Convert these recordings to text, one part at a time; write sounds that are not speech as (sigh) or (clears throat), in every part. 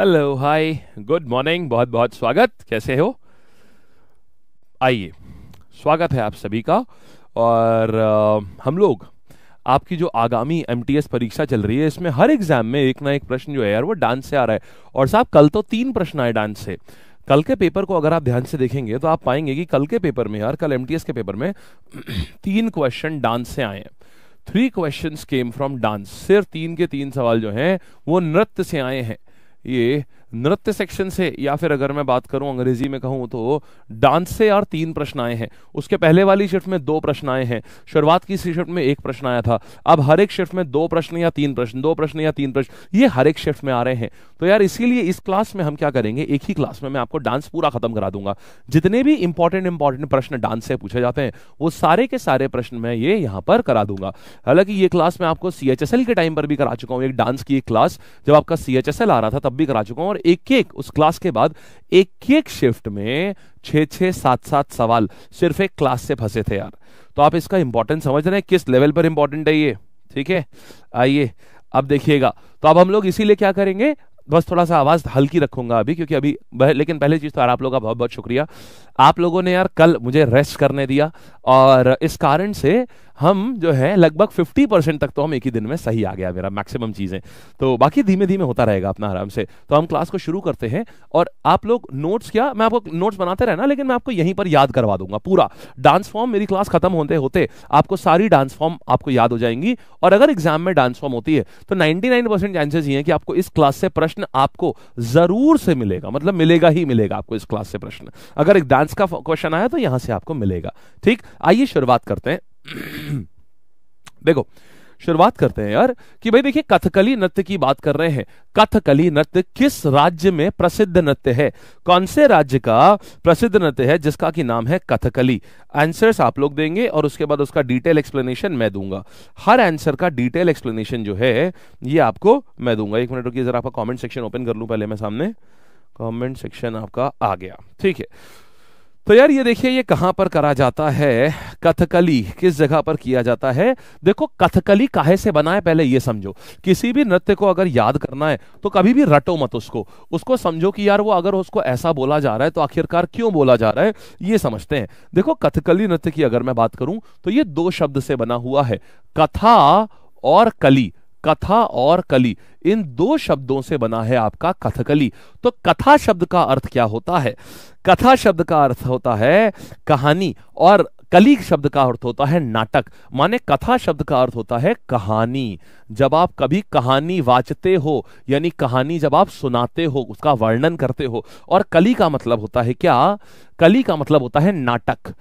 hello hi good morning बहुत बहुत स्वागत कैसे हो आइए स्वागत है आप सभी का और आ, हम लोग आपकी जो आगामी एम परीक्षा चल रही है इसमें हर एग्जाम में एक ना एक प्रश्न जो है यार वो डांस से आ रहा है और साहब कल तो तीन प्रश्न आए डांस से कल के पेपर को अगर आप ध्यान से देखेंगे तो आप पाएंगे कि कल के पेपर में यार कल एम के पेपर में (clears throat) तीन क्वेश्चन डांस से आए हैं three question came from dance सिर्फ तीन के तीन सवाल जो हैं वो नृत्य से आए हैं 一。नृत्य सेक्शन से या फिर अगर मैं बात करूं अंग्रेजी में कहूं तो डांस से यार तीन प्रश्न आए हैं उसके पहले वाली शिफ्ट में दो प्रश्न आए हैं शुरुआत की शिफ्ट में एक प्रश्न आया था अब हर एक शिफ्ट में दो प्रश्न या तीन प्रश्न दो प्रश्न या तीन प्रश्न ये हर एक शिफ्ट में आ रहे हैं तो यार इसीलिए इस क्लास में हम क्या करेंगे एक ही क्लास में मैं आपको डांस पूरा खत्म करा दूंगा जितने भी इंपॉर्टेंट इंपॉर्टेंट प्रश्न डांस से पूछे जाते हैं वो सारे के सारे प्रश्न मैं ये यहाँ पर करा दूंगा हालांकि ये क्लास मैं आपको सी के टाइम पर भी करा चुका हूँ एक डांस की एक क्लास जब आपका सी आ रहा था तब भी करा चुका हूँ और एक एक उस क्लास के बाद एक एक शिफ्ट में छ छ सात सात सवाल सिर्फ एक क्लास से फंसे थे यार तो आप इसका इंपॉर्टेंस समझ रहे हैं किस लेवल पर इंपॉर्टेंट है ये ठीक है आइए अब देखिएगा तो अब हम लोग इसीलिए क्या करेंगे बस थोड़ा सा आवाज हल्की रखूंगा अभी क्योंकि अभी लेकिन पहले चीज तो यार आप लोगों का बहुत बहुत शुक्रिया आप लोगों ने यार कल मुझे रेस्ट करने दिया और इस कारण से हम जो है लगभग 50 परसेंट तक तो हम एक ही दिन में सही आ गया मेरा मैक्सिमम चीज़ें तो बाकी धीमे धीमे होता रहेगा अपना आराम से तो हम क्लास को शुरू करते हैं और आप लोग नोट्स क्या मैं आपको नोट्स बनाते रहना लेकिन मैं आपको यहीं पर याद करवा दूंगा पूरा डांस फॉर्म मेरी क्लास खत्म होते होते आपको सारी डांस फॉर्म आपको याद हो जाएंगी और अगर एग्जाम में डांस फॉर्म होती है तो नाइनटी परसेंट चांसेस ये हैं कि आपको इस क्लास से प्रश्न आपको जरूर से मिलेगा मतलब मिलेगा ही मिलेगा आपको इस क्लास से प्रश्न अगर एक डांस का क्वेश्चन आया तो यहां से आपको मिलेगा ठीक आइए शुरुआत करते हैं (clears throat) देखो शुरुआत करते हैं यार कि भाई देखिए कथकली नृत्य की बात कर रहे हैं कथकली नृत्य किस राज्य में प्रसिद्ध नृत्य है कौन से राज्य का प्रसिद्ध नृत्य है जिसका की नाम है कथकली आंसर्स आप लोग देंगे और उसके बाद उसका डिटेल एक्सप्लेनेशन मैं दूंगा हर आंसर का डिटेल एक्सप्लेनेशन जो है ये आपको मैं दूंगा एक मिनट रुकी जरा आपका कॉमेंट सेक्शन ओपन कर लूँ पहले मैं सामने कॉमेंट सेक्शन आपका आ गया ठीक है तो यार ये देखिए ये कहाँ पर करा जाता है कथकली किस जगह पर किया जाता है देखो कथकली काहे से बना है पहले ये समझो किसी भी नृत्य को अगर याद करना है तो कभी भी रटो मत उसको उसको समझो कि यार वो अगर उसको ऐसा बोला जा रहा है तो आखिरकार क्यों बोला जा रहा है ये समझते हैं देखो कथकली नृत्य की अगर मैं बात करूं तो ये दो शब्द से बना हुआ है कथा और कली कथा और कली इन दो शब्दों से बना है आपका कथकली तो कथा शब्द का अर्थ क्या होता है कथा शब्द का अर्थ होता है कहानी और कली शब्द का अर्थ होता है नाटक माने कथा शब्द का अर्थ होता है कहानी जब आप कभी कहानी वाचते हो यानी कहानी जब आप सुनाते हो उसका वर्णन करते हो और कली का मतलब होता है क्या कली का मतलब होता है नाटक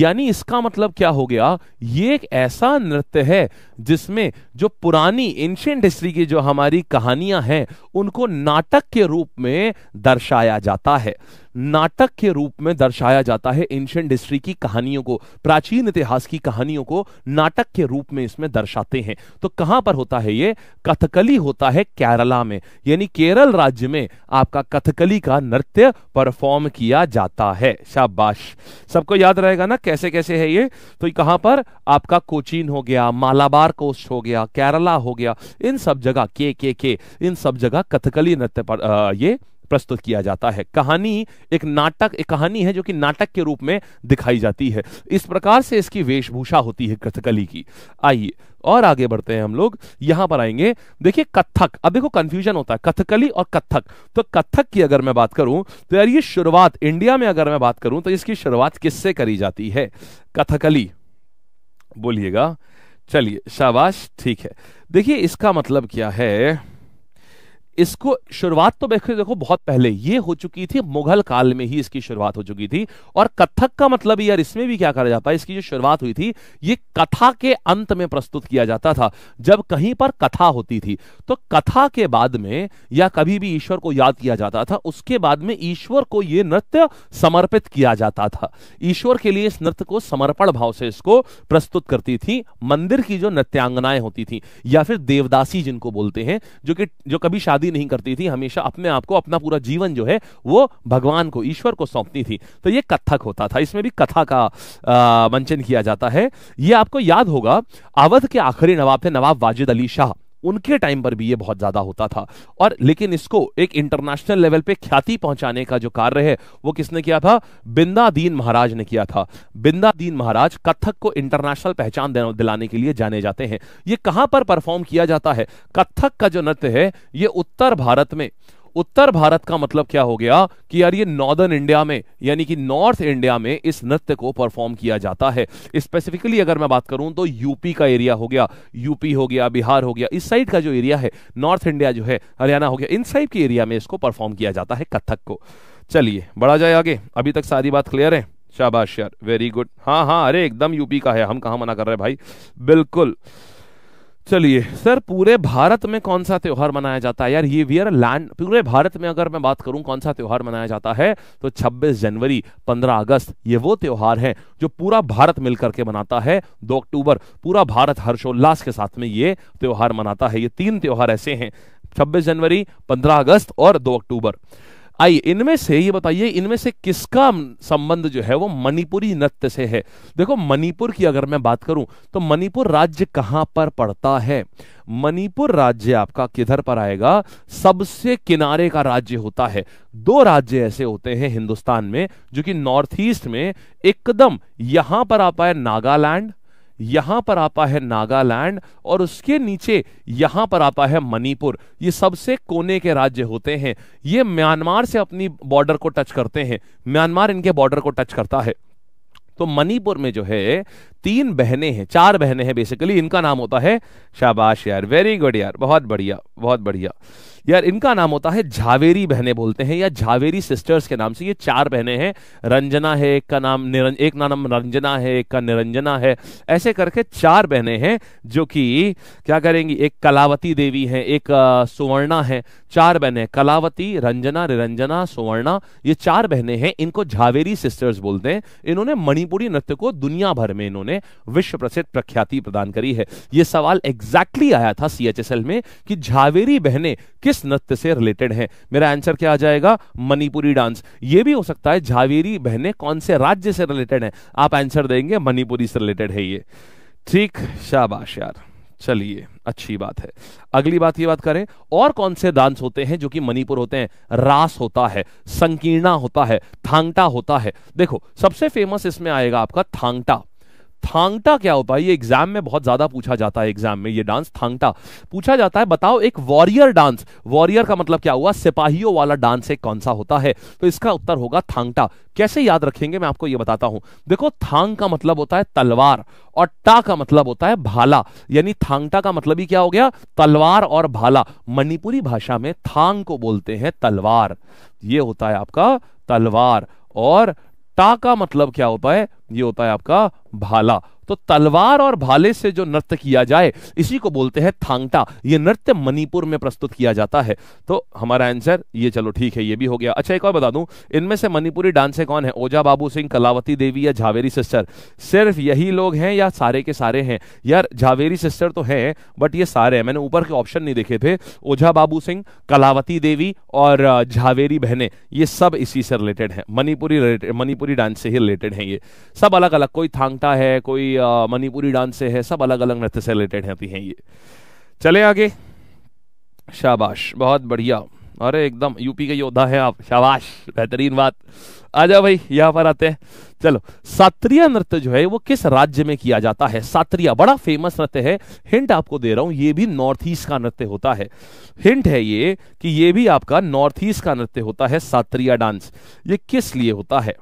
यानी इसका मतलब क्या हो गया ये एक ऐसा नृत्य है जिसमें जो पुरानी एंशियंट हिस्ट्री की जो हमारी कहानियां हैं उनको नाटक के रूप में दर्शाया जाता है नाटक के रूप में दर्शाया जाता है एंशियंट हिस्ट्री की कहानियों को प्राचीन इतिहास की कहानियों को नाटक के रूप में इसमें दर्शाते हैं तो कहां पर होता है ये कथकली होता है केरला में यानी केरल राज्य में आपका कथकली का नृत्य परफॉर्म किया जाता है शाबाश सबको याद रहेगा ना कैसे कैसे है ये तो कहां पर आपका कोचीन हो गया मालाबार कोस्ट हो गया केरला हो गया इन सब जगह के के के इन सब जगह कथकली नृत्य पर आ, ये प्रस्तुत किया जाता है कहानी एक नाटक एक कहानी है जो कि नाटक के रूप में दिखाई जाती है इस प्रकार से इसकी वेशभूषा होती है कथकली की आइए और आगे बढ़ते हैं हम लोग यहां पर आएंगे देखिए कथक अब देखो कंफ्यूजन होता है कथकली और कथक तो कथक की अगर मैं बात करूं तो यार ये शुरुआत इंडिया में अगर मैं बात करूं तो इसकी शुरुआत किससे करी जाती है कथकली बोलिएगा चलिए शाबाश ठीक है देखिए इसका मतलब क्या है इसको शुरुआत तो देखो देखो बहुत पहले ये हो चुकी थी मुगल काल में ही इसकी शुरुआत हो चुकी थी और कथक का मतलब यार इसमें भी क्या करा जाता है इसकी जो शुरुआत हुई थी ये कथा के अंत में प्रस्तुत किया जाता था जब कहीं पर कथा होती थी तो कथा के बाद में या कभी भी ईश्वर को याद किया जाता था उसके बाद में ईश्वर को यह नृत्य समर्पित किया जाता था ईश्वर के लिए इस नृत्य को समर्पण भाव से इसको प्रस्तुत करती थी मंदिर की जो नृत्यांगनाएं होती थी या फिर देवदासी जिनको बोलते हैं जो कि जो कभी शादी उपलब्धि नहीं करती थी हमेशा अपने आप को अपना पूरा जीवन जो है वो भगवान को ईश्वर को सौंपती थी तो ये कथक होता था इसमें भी कथा का आ, मंचन किया जाता है ये आपको याद होगा अवध के आखिरी नवाब थे नवाब वाजिद अली शाह उनके टाइम पर भी ये बहुत ज्यादा होता था और लेकिन इसको एक इंटरनेशनल लेवल पे ख्याति पहुंचाने का जो कार्य है वो किसने किया था बिंदा दीन महाराज ने किया था बिंदा दीन महाराज कथक को इंटरनेशनल पहचान दिलाने के लिए जाने जाते हैं ये कहां पर परफॉर्म किया जाता है कथक का जो नृत्य है ये उत्तर भारत में उत्तर भारत का मतलब क्या हो गया कि यार ये नॉर्दर्न इंडिया में यानी कि नॉर्थ इंडिया में इस नृत्य को परफॉर्म किया जाता है स्पेसिफिकली अगर मैं बात करूं तो यूपी का एरिया हो गया यूपी हो गया बिहार हो गया इस साइड का जो एरिया है नॉर्थ इंडिया जो है हरियाणा हो गया इन साइड के एरिया में इसको परफॉर्म किया जाता है कथक को चलिए बढ़ा जाए आगे अभी तक सारी बात क्लियर है शाबाश यार वेरी गुड हाँ हाँ अरे एकदम यूपी का है हम कहा मना कर रहे हैं भाई बिल्कुल चलिए सर पूरे भारत में कौन सा त्यौहार मनाया जाता है यार ये वी आर लैंड पूरे भारत में अगर मैं बात करूं कौन सा त्यौहार मनाया जाता है तो 26 जनवरी 15 अगस्त ये वो त्यौहार है जो पूरा भारत मिलकर के मनाता है 2 अक्टूबर पूरा भारत हर्षोल्लास के साथ में ये त्यौहार मनाता है ये तीन त्यौहार ऐसे हैं छब्बीस जनवरी पंद्रह अगस्त और दो अक्टूबर आइए इनमें से ये बताइए इनमें से किसका संबंध जो है वो मणिपुरी नृत्य से है देखो मणिपुर की अगर मैं बात करूं तो मणिपुर राज्य कहां पर पड़ता है मणिपुर राज्य आपका किधर पर आएगा सबसे किनारे का राज्य होता है दो राज्य ऐसे होते हैं हिंदुस्तान में जो कि नॉर्थ ईस्ट में एकदम यहां पर आ पाए नागालैंड यहां पर आता है नागालैंड और उसके नीचे यहां पर आता है मणिपुर ये सबसे कोने के राज्य होते हैं ये म्यांमार से अपनी बॉर्डर को टच करते हैं म्यांमार इनके बॉर्डर को टच करता है तो मणिपुर में जो है तीन बहनें हैं चार बहनें हैं बेसिकली इनका नाम होता है शाबाश यार वेरी गुड यार बहुत बढ़िया बहुत बढ़िया यार इनका नाम होता है झावेरी बहने बोलते हैं या झावेरी सिस्टर्स के नाम से ये चार बहने हैं रंजना है एक का नाम निरं, एक नाम रंजना है एक का निरंजना है ऐसे करके चार बहने हैं जो कि क्या करेंगी एक कलावती देवी है एक सुवर्णा है चार बहने कलावती रंजना निरंजना सुवर्णा ये चार बहने हैं इनको झावेरी सिस्टर्स बोलते हैं इन्होंने मणिपुरी नृत्य को दुनिया भर में इन्होंने विश्व प्रसिद्ध प्रख्याति प्रदान करी है ये सवाल एग्जैक्टली आया था सी में कि झावेरी बहने किस वेस्ट नृत्य से रिलेटेड है मेरा आंसर क्या आ जाएगा मणिपुरी डांस ये भी हो सकता है झावेरी बहने कौन से राज्य से रिलेटेड है आप आंसर देंगे मणिपुरी से रिलेटेड है ये ठीक शाबाश यार चलिए अच्छी बात है अगली बात ये बात करें और कौन से डांस होते हैं जो कि मणिपुर होते हैं रास होता है संकीर्णा होता है थांगटा होता है देखो सबसे फेमस इसमें आएगा आपका थांगटा थांगटा क्या होता है ये एग्जाम में बहुत ज्यादा पूछा जाता है एग्जाम में ये डांस थांगटा पूछा जाता है बताओ एक वॉरियर डांस वॉरियर का मतलब क्या हुआ सिपाहियों वाला डांस एक कौन सा होता है तो इसका उत्तर होगा थांगटा कैसे याद रखेंगे मैं आपको ये बताता हूं देखो थांग का मतलब होता है तलवार और टा का मतलब होता है भाला यानी थांगटा का मतलब ही क्या हो गया तलवार और भाला मणिपुरी भाषा में थांग को बोलते हैं तलवार ये होता है आपका तलवार और टा का मतलब क्या होता है ये होता है आपका भाला तो तलवार और भाले से जो नृत्य किया जाए इसी को बोलते हैं थांगटा ये नृत्य मणिपुर में प्रस्तुत किया जाता है तो हमारा आंसर ये चलो ठीक है ये भी हो गया अच्छा एक और बता दूं इनमें से मणिपुरी डांसे कौन है ओजा बाबू सिंह कलावती देवी या झावेरी सिस्टर सिर्फ यही लोग हैं या सारे के सारे हैं यार झावेरी सिस्टर तो है बट ये सारे हैं मैंने ऊपर के ऑप्शन नहीं देखे थे ओझा बाबू सिंह कलावती देवी और झावेरी बहने ये सब इसी से रिलेटेड है मणिपुरी मणिपुरी डांस से ही रिलेटेड है ये सब अलग अलग कोई थांगटा है कोई मणिपुरी डांस से है सब अलग अलग नृत्य से रिलेटेड है अभी हैं ये चले आगे शाबाश बहुत बढ़िया अरे एकदम यूपी के योद्धा हैं आप शाबाश बेहतरीन बात आ जाओ भाई यहाँ पर आते हैं चलो सात्रिय नृत्य जो है वो किस राज्य में किया जाता है सात्रिया बड़ा फेमस नृत्य है हिंट आपको दे रहा हूं ये भी नॉर्थ ईस्ट का नृत्य होता है हिंट है ये कि ये भी आपका नॉर्थ ईस्ट का नृत्य होता है सात्रिया डांस ये किस लिए होता है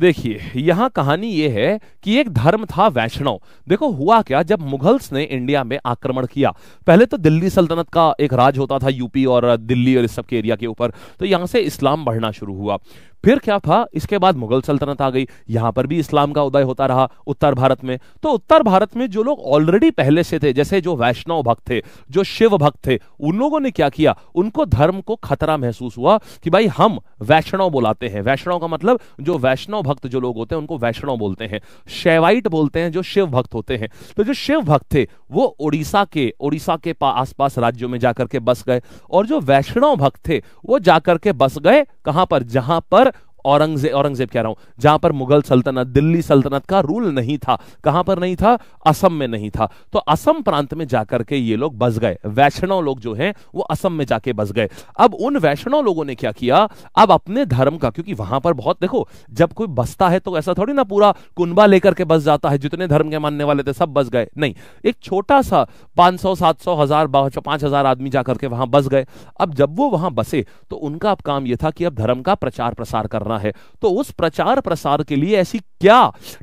देखिए यहां कहानी ये है कि एक धर्म था वैष्णव देखो हुआ क्या जब मुगल्स ने इंडिया में आक्रमण किया पहले तो दिल्ली सल्तनत का एक राज होता था यूपी और दिल्ली और इस सब के एरिया के ऊपर तो यहां से इस्लाम बढ़ना शुरू हुआ फिर क्या था इसके बाद मुगल सल्तनत आ गई यहां पर भी इस्लाम का उदय होता रहा उत्तर भारत में तो उत्तर भारत में जो लोग ऑलरेडी पहले से थे जैसे जो वैष्णव भक्त थे जो शिव भक्त थे उन लोगों ने क्या किया उनको धर्म को खतरा महसूस हुआ कि भाई हम वैष्णव बुलाते हैं वैष्णव का मतलब जो वैष्णव भक्त जो लोग होते हैं उनको वैष्णव बोलते हैं शैवाइट बोलते हैं जो शिव भक्त होते हैं तो जो शिव भक्त थे वो ओडिशा के ओडिशा के आसपास राज्यों में जाकर के बस गए और जो वैष्णव भक्त थे वो जाकर के बस गए कहां पर जहां पर औरंगजेब औरंगजेब कह रहा हूं जहां पर मुगल सल्तनत दिल्ली सल्तनत का रूल नहीं था कहां पर नहीं था असम में नहीं था तो असम प्रांत में जाकर के ये लोग बस गए वैष्णव लोग जो हैं वो असम में जाके बस गए अब उन वैष्णव लोगों ने क्या किया अब अपने धर्म का क्योंकि वहां पर बहुत देखो जब कोई बसता है तो ऐसा थोड़ी ना पूरा कुनबा लेकर के बस जाता है जितने धर्म के मानने वाले थे सब बस गए नहीं एक छोटा सा पांच सौ सात सौ हजार पांच हजार आदमी जाकर के वहां बस गए अब जब वो वहां बसे तो उनका अब काम यह था कि अब धर्म का प्रचार प्रसार कर करना है तो उस प्रचार प्रसार के लिए ऐसी क्या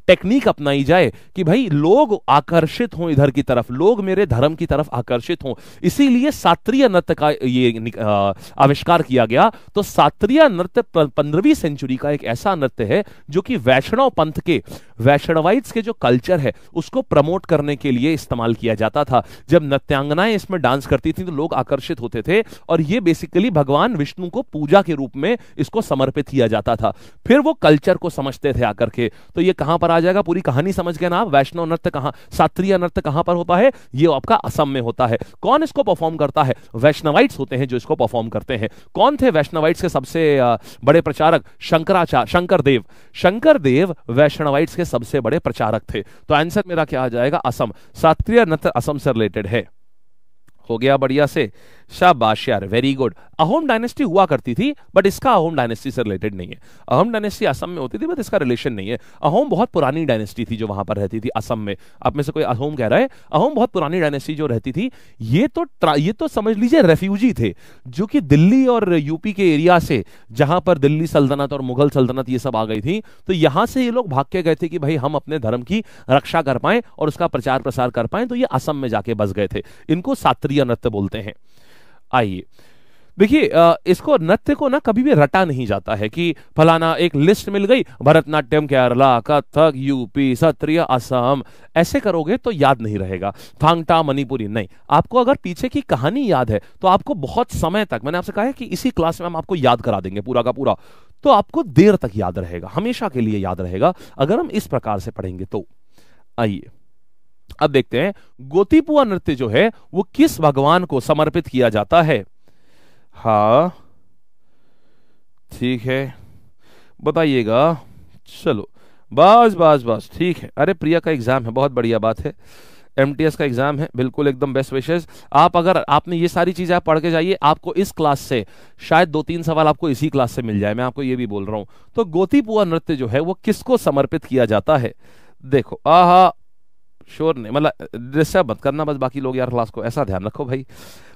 टेक्निक अपनाई जाए कि भाई लोग आकर्षित हों इधर की तरफ लोग मेरे धर्म की तरफ आकर्षित हों इसीलिए शास्त्रीय नृत्य का ये आविष्कार किया गया तो शास्त्रीय नृत्य पंद्रहवीं सेंचुरी का एक ऐसा नृत्य है जो कि वैष्णव पंथ के वैष्णवाइट्स के जो कल्चर है उसको प्रमोट करने के लिए इस्तेमाल किया जाता था जब नृत्यांगनाएं इसमें डांस करती थी तो लोग आकर्षित होते थे और ये बेसिकली भगवान विष्णु को पूजा के रूप में इसको समर्पित किया जाता था फिर वो कल्चर को समझते थे आकर के तो ये कहां पर आ जाएगा पूरी कहानी समझ गए ना आप वैष्णव नृत्य कहां शास्त्रीय नृत्य कहां पर होता है ये आपका असम में होता है कौन इसको परफॉर्म करता है वैष्णवाइट्स होते हैं जो इसको परफॉर्म करते हैं कौन थे वैष्णवाइट्स के सबसे बड़े प्रचारक शंकराचार्य शंकर देव शंकर देव वैष्णवाइट्स के सबसे बड़े प्रचारक थे तो आंसर मेरा क्या आ जाएगा असम शास्त्रीय नृत्य असम से रिलेटेड है हो गया बढ़िया से शाबाश यार वेरी गुड अहोम डायनेस्टी हुआ करती थी बट इसका अहोम डायनेस्टी से रिलेटेड नहीं है अहोम डायनेस्टी असम में होती थी बट इसका रिलेशन नहीं है अहोम बहुत पुरानी डायनेस्टी थी जो वहां पर रहती थी असम में आप में से कोई अहोम कह रहा है अहोम बहुत पुरानी डायनेस्टी जो रहती थी ये तो ये तो समझ लीजिए रेफ्यूजी थे जो कि दिल्ली और यूपी के एरिया से जहां पर दिल्ली सल्तनत और मुगल सल्तनत ये सब आ गई थी तो यहां से ये लोग भाग के गए थे कि भाई हम अपने धर्म की रक्षा कर पाए और उसका प्रचार प्रसार कर पाए तो ये असम में जाके बस गए थे इनको सात्रीय नृत्य बोलते हैं आइए देखिए इसको नृत्य को ना कभी भी रटा नहीं जाता है कि फलाना एक लिस्ट मिल गई भरतनाट्यम केरला कथक यूपी सत्रिय असम ऐसे करोगे तो याद नहीं रहेगा थांगटा मणिपुरी नहीं आपको अगर पीछे की कहानी याद है तो आपको बहुत समय तक मैंने आपसे कहा है कि इसी क्लास में हम आपको याद करा देंगे पूरा का पूरा तो आपको देर तक याद रहेगा हमेशा के लिए याद रहेगा अगर हम इस प्रकार से पढ़ेंगे तो आइए अब देखते हैं गोतीपुआ नृत्य जो है वो किस भगवान को समर्पित किया जाता है हा ठीक है बताइएगा चलो बस बस बस ठीक है अरे प्रिया का एग्जाम है बहुत बढ़िया बात है एम का एग्जाम है बिल्कुल एकदम बेस्ट विशेष आप अगर आपने ये सारी चीजें आप पढ़ के जाइए आपको इस क्लास से शायद दो तीन सवाल आपको इसी क्लास से मिल जाए मैं आपको ये भी बोल रहा हूं तो गोतीपुआ नृत्य जो है वो किसको समर्पित किया जाता है देखो आहा शोर नहीं मतलब डिस्टर्ब मत करना बस बाकी लोग यार क्लास को ऐसा ध्यान रखो भाई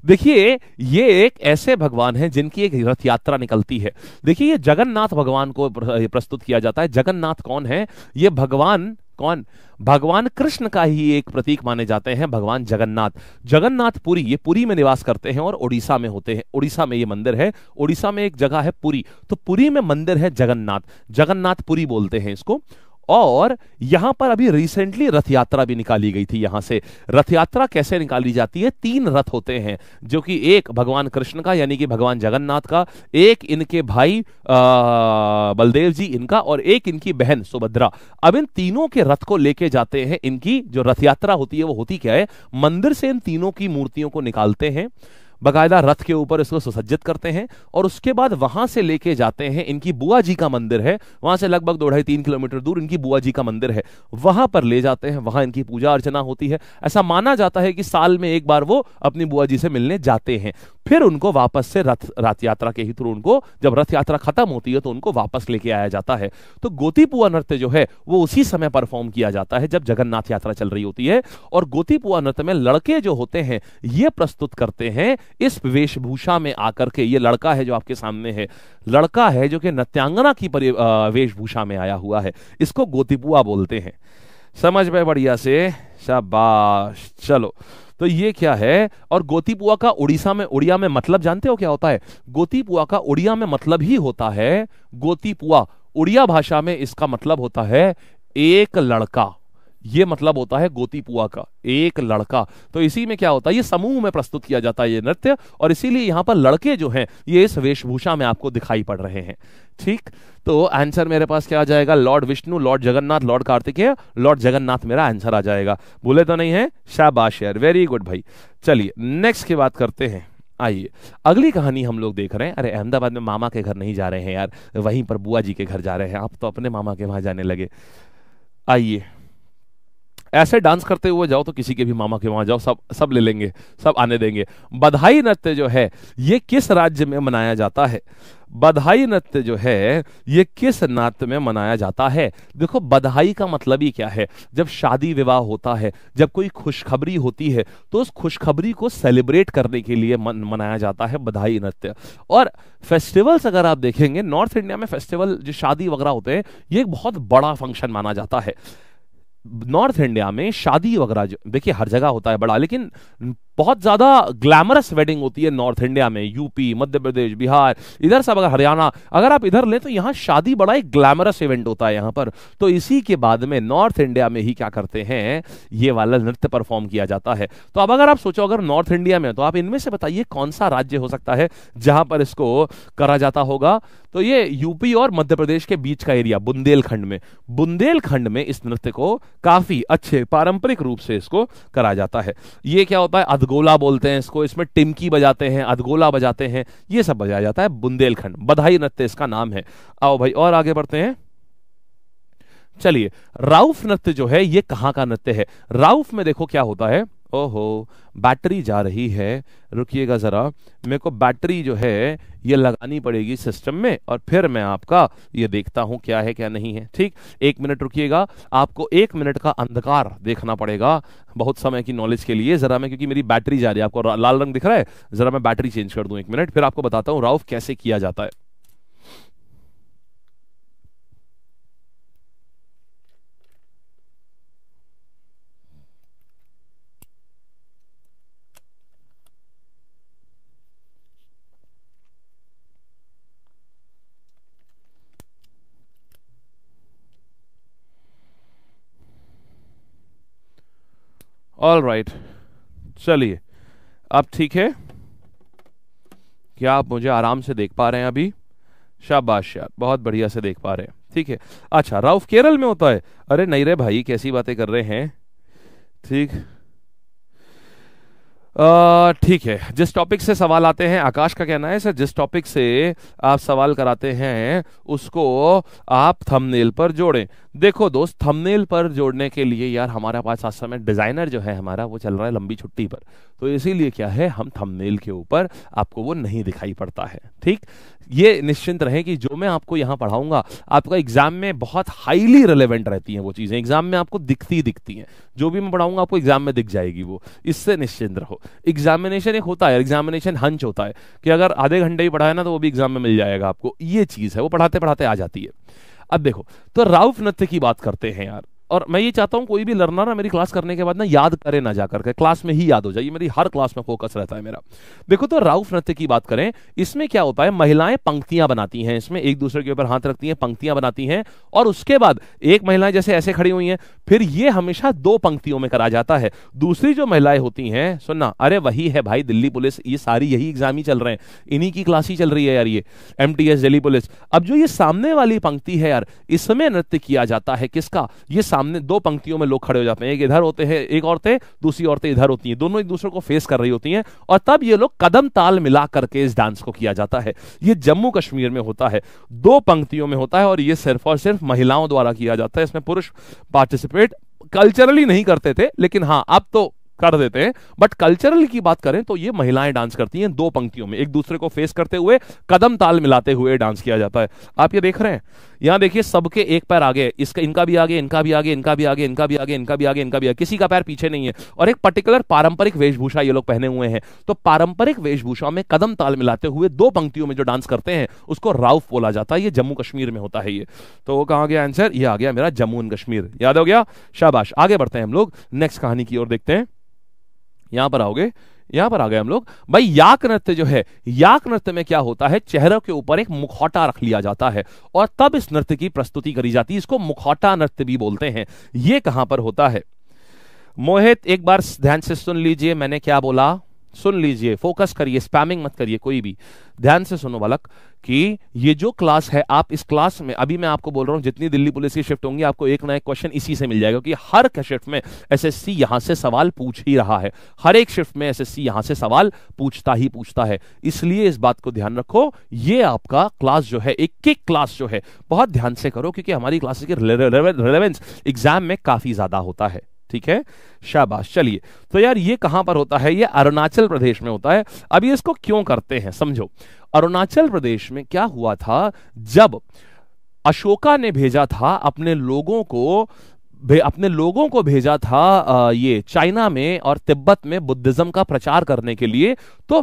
देखिए ये एक ऐसे भगवान हैं जिनकी एक रथ यात्रा निकलती है देखिए ये जगन्नाथ भगवान को प्रस्तुत किया जाता है जगन्नाथ कौन है ये भगवान कौन भगवान कृष्ण का ही एक प्रतीक माने जाते हैं भगवान जगन्नाथ जगन्नाथ पुरी ये पुरी में निवास करते हैं और ओडिशा में होते हैं ओडिशा में ये मंदिर है ओडिशा में एक जगह है पुरी तो पुरी में मंदिर है जगन्नाथ जगन्नाथ पुरी बोलते हैं इसको और यहां पर अभी रिसेंटली रथ यात्रा भी निकाली गई थी यहां से रथ यात्रा कैसे निकाली जाती है तीन रथ होते हैं जो कि एक भगवान कृष्ण का यानी कि भगवान जगन्नाथ का एक इनके भाई बलदेव जी इनका और एक इनकी बहन सुभद्रा अब इन तीनों के रथ को लेके जाते हैं इनकी जो रथ यात्रा होती है वो होती क्या है मंदिर से इन तीनों की मूर्तियों को निकालते हैं बकायदा रथ के ऊपर इसको सुसज्जित करते हैं और उसके बाद वहां से लेके जाते हैं इनकी बुआ जी का मंदिर है वहां से लगभग दो ढाई तीन किलोमीटर दूर इनकी बुआ जी का मंदिर है वहां पर ले जाते हैं वहां इनकी पूजा अर्चना होती है ऐसा माना जाता है कि साल में एक बार वो अपनी बुआ जी से मिलने जाते हैं फिर उनको वापस से रथ रथ यात्रा के ही थ्रू उनको जब रथ यात्रा खत्म होती है तो उनको वापस लेके आया जाता है तो गोतीपुआ नृत्य जो है वो उसी समय परफॉर्म किया जाता है जब जगन्नाथ यात्रा चल रही होती है और गोतीपुआ नृत्य में लड़के जो होते हैं ये प्रस्तुत करते हैं इस वेशभूषा में आकर के ये लड़का है जो आपके सामने है लड़का है जो कि नत्यांगना की वेशभूषा में आया हुआ है इसको गोतिपुआ बोलते हैं समझ में बढ़िया से शाबाश चलो तो ये क्या है और गोतीपुआ का उड़ीसा में उड़िया में मतलब जानते हो क्या होता है गोतीपुआ का उड़िया में मतलब ही होता है गोतीपुआ उड़िया भाषा में इसका मतलब होता है एक लड़का ये मतलब होता है गोतीपुआ का एक लड़का तो इसी में क्या होता है ये समूह में प्रस्तुत किया जाता है ये नृत्य और इसीलिए यहां पर लड़के जो हैं ये इस वेशभूषा में आपको दिखाई पड़ रहे हैं ठीक तो आंसर मेरे पास क्या आ जाएगा Lord Vishnu Lord Jagannath Lord Kartikeya Lord Jagannath मेरा आंसर आ जाएगा बोले तो नहीं है शाबाश यार वेरी गुड भाई चलिए नेक्स्ट की बात करते हैं आइए अगली कहानी हम लोग देख रहे हैं अरे अहमदाबाद में मामा के घर नहीं जा रहे हैं यार वहीं पर बुआ जी के घर जा रहे हैं आप तो अपने मामा के वहां जाने लगे आइए ऐसे डांस करते हुए जाओ तो किसी के भी मामा के वहां जाओ सब सब ले लेंगे सब आने देंगे बधाई नृत्य जो है ये किस राज्य में मनाया जाता है बधाई नृत्य जो है ये किस नृत्य में मनाया जाता है देखो बधाई का मतलब ही क्या है जब शादी विवाह होता है जब कोई खुशखबरी होती है तो उस खुशखबरी को सेलिब्रेट करने के लिए मन, मनाया जाता है बधाई नृत्य और फेस्टिवल्स अगर आप देखेंगे नॉर्थ इंडिया में फेस्टिवल जो शादी वगैरह होते हैं ये एक बहुत बड़ा फंक्शन माना जाता है नॉर्थ इंडिया में शादी वगैरह देखिए हर जगह होता है बड़ा लेकिन बहुत ज्यादा ग्लैमरस वेडिंग होती है नॉर्थ इंडिया में यूपी मध्य प्रदेश बिहार इधर सब अगर हरियाणा अगर आप इधर लें तो यहां शादी बड़ा एक ग्लैमरस इवेंट होता है यहां पर तो इसी के बाद में नॉर्थ इंडिया में ही क्या करते हैं ये वाला नृत्य परफॉर्म किया जाता है तो अब अगर आप सोचो अगर नॉर्थ इंडिया में तो आप इनमें से बताइए कौन सा राज्य हो सकता है जहां पर इसको करा जाता होगा तो ये यूपी और मध्य प्रदेश के बीच का एरिया बुंदेलखंड में बुंदेलखंड में इस नृत्य को काफी अच्छे पारंपरिक रूप से इसको करा जाता है ये क्या होता है अधगोला बोलते हैं इसको इसमें टिमकी बजाते हैं अधगोला बजाते हैं ये सब बजाया जाता है बुंदेलखंड बधाई नृत्य इसका नाम है आओ भाई और आगे बढ़ते हैं चलिए राउफ नृत्य जो है ये कहां का नृत्य है राउफ में देखो क्या होता है ओहो बैटरी जा रही है रुकिएगा ज़रा मेरे को बैटरी जो है ये लगानी पड़ेगी सिस्टम में और फिर मैं आपका ये देखता हूँ क्या है क्या नहीं है ठीक एक मिनट रुकिएगा आपको एक मिनट का अंधकार देखना पड़ेगा बहुत समय की नॉलेज के लिए ज़रा मैं क्योंकि मेरी बैटरी जा रही है आपको लाल रंग दिख रहा है ज़रा मैं बैटरी चेंज कर दूँ एक मिनट फिर आपको बताता हूँ राउफ कैसे किया जाता है ऑल राइट चलिए अब ठीक है क्या आप मुझे आराम से देख पा रहे हैं अभी शाबाश यार बहुत बढ़िया से देख पा रहे हैं ठीक है अच्छा राउफ केरल में होता है अरे नहीं रे भाई कैसी बातें कर रहे हैं ठीक ठीक है जिस टॉपिक से सवाल आते हैं आकाश का कहना है सर जिस टॉपिक से आप सवाल कराते हैं उसको आप थंबनेल पर जोड़ें देखो दोस्त थंबनेल पर जोड़ने के लिए यार हमारे पास आज समय डिजाइनर जो है हमारा वो चल रहा है लंबी छुट्टी पर तो इसीलिए क्या है हम थंबनेल के ऊपर आपको वो नहीं दिखाई पड़ता है ठीक ये निश्चिंत रहे कि जो मैं आपको यहाँ पढ़ाऊंगा आपका एग्जाम में बहुत हाईली रेलेवेंट रहती हैं वो चीज़ें एग्जाम में आपको दिखती दिखती हैं जो भी मैं पढ़ाऊंगा आपको एग्जाम में दिख जाएगी वो इससे निश्चिंत रहो एग्जामिनेशन एक होता है एग्जामिनेशन हंच होता है कि अगर आधे घंटे ही पढ़ाए ना तो वो भी एग्जाम में मिल जाएगा आपको ये चीज़ है वो पढ़ाते पढ़ाते आ जाती है अब देखो तो राउफ नृत्य की बात करते हैं यार और मैं ये चाहता हूँ कोई भी लर्नर ना मेरी क्लास करने के बाद ना याद करे ना जाकर के क्लास में ही याद हो जाए मेरी हर क्लास में फोकस रहता है मेरा देखो तो राउफ नृत्य की बात करें इसमें क्या होता है महिलाएं पंक्तियां बनाती हैं इसमें एक दूसरे के ऊपर हाथ रखती हैं पंक्तियां बनाती हैं और उसके बाद एक महिलाएं जैसे ऐसे खड़ी हुई हैं फिर ये हमेशा दो पंक्तियों में करा जाता है दूसरी जो महिलाएं होती हैं सुनना अरे वही है भाई दिल्ली पुलिस ये सारी यही एग्जाम ही चल रहे हैं इन्हीं की क्लास ही चल रही है यार ये एम दिल्ली पुलिस अब जो ये सामने वाली पंक्ति है यार इसमें नृत्य किया जाता है किसका ये सामने दो पंक्तियों में लोग खड़े हो जाते हैं एक इधर होते हैं एक औरतें दूसरी औरतें इधर होती हैं दोनों एक दूसरे को फेस कर रही होती हैं और तब ये लोग कदम ताल मिला करके इस डांस को किया जाता है ये जम्मू कश्मीर में होता है दो पंक्तियों में होता है और ये सिर्फ और सिर्फ महिलाओं द्वारा किया जाता है इसमें पुरुष पार्टिसिपेट कल्चरली नहीं करते थे लेकिन हाँ अब तो कर देते हैं बट कल्चरल की बात करें तो ये महिलाएं डांस करती हैं दो पंक्तियों में एक दूसरे को फेस करते हुए कदम ताल मिलाते हुए डांस किया जाता है आप ये देख रहे हैं यहां देखिए सबके एक पैर आगे इसका इनका भी आगे इनका भी आगे इनका भी आगे इनका भी आगे इनका भी आगे इनका भी आगे किसी का पैर पीछे नहीं है और एक पर्टिकुलर पारंपरिक वेशभूषा ये लोग पहने हुए हैं तो पारंपरिक वेशभूषा में कदम ताल मिलाते हुए दो पंक्तियों में जो डांस करते हैं उसको राउफ बोला जाता है ये जम्मू कश्मीर में होता है ये तो वो कहा गया आंसर ये आ गया मेरा जम्मू एंड कश्मीर याद हो गया शाबाश आगे बढ़ते हैं हम लोग नेक्स्ट कहानी की ओर देखते हैं यहां पर आओगे यहां पर आ गए हम लोग भाई याक नृत्य जो है याक नृत्य में क्या होता है चेहरों के ऊपर एक मुखौटा रख लिया जाता है और तब इस नृत्य की प्रस्तुति करी जाती है इसको मुखौटा नृत्य भी बोलते हैं ये कहां पर होता है मोहित एक बार ध्यान से सुन लीजिए मैंने क्या बोला सुन लीजिए फोकस करिए स्पैमिंग मत करिए कोई भी ध्यान से सुनो बालक कि ये जो क्लास है आप इस क्लास में अभी मैं आपको बोल रहा हूं जितनी दिल्ली पुलिस की शिफ्ट होंगी आपको एक ना एक क्वेश्चन इसी से मिल जाएगा क्योंकि हर शिफ्ट में एसएससी यहां से सवाल पूछ ही रहा है हर एक शिफ्ट में एसएससी यहां से सवाल पूछता ही पूछता है इसलिए इस बात को ध्यान रखो ये आपका क्लास जो है एक एक क्लास जो है बहुत ध्यान से करो क्योंकि हमारी क्लासेस की रिलेवेंस एग्जाम में काफी ज्यादा होता है ठीक है शाबाश चलिए तो यार ये कहां पर होता है ये अरुणाचल प्रदेश में होता है अब ये इसको क्यों करते हैं समझो अरुणाचल प्रदेश में क्या हुआ था जब अशोका ने भेजा था अपने लोगों को अपने लोगों को भेजा था ये चाइना में और तिब्बत में बुद्धिज्म का प्रचार करने के लिए तो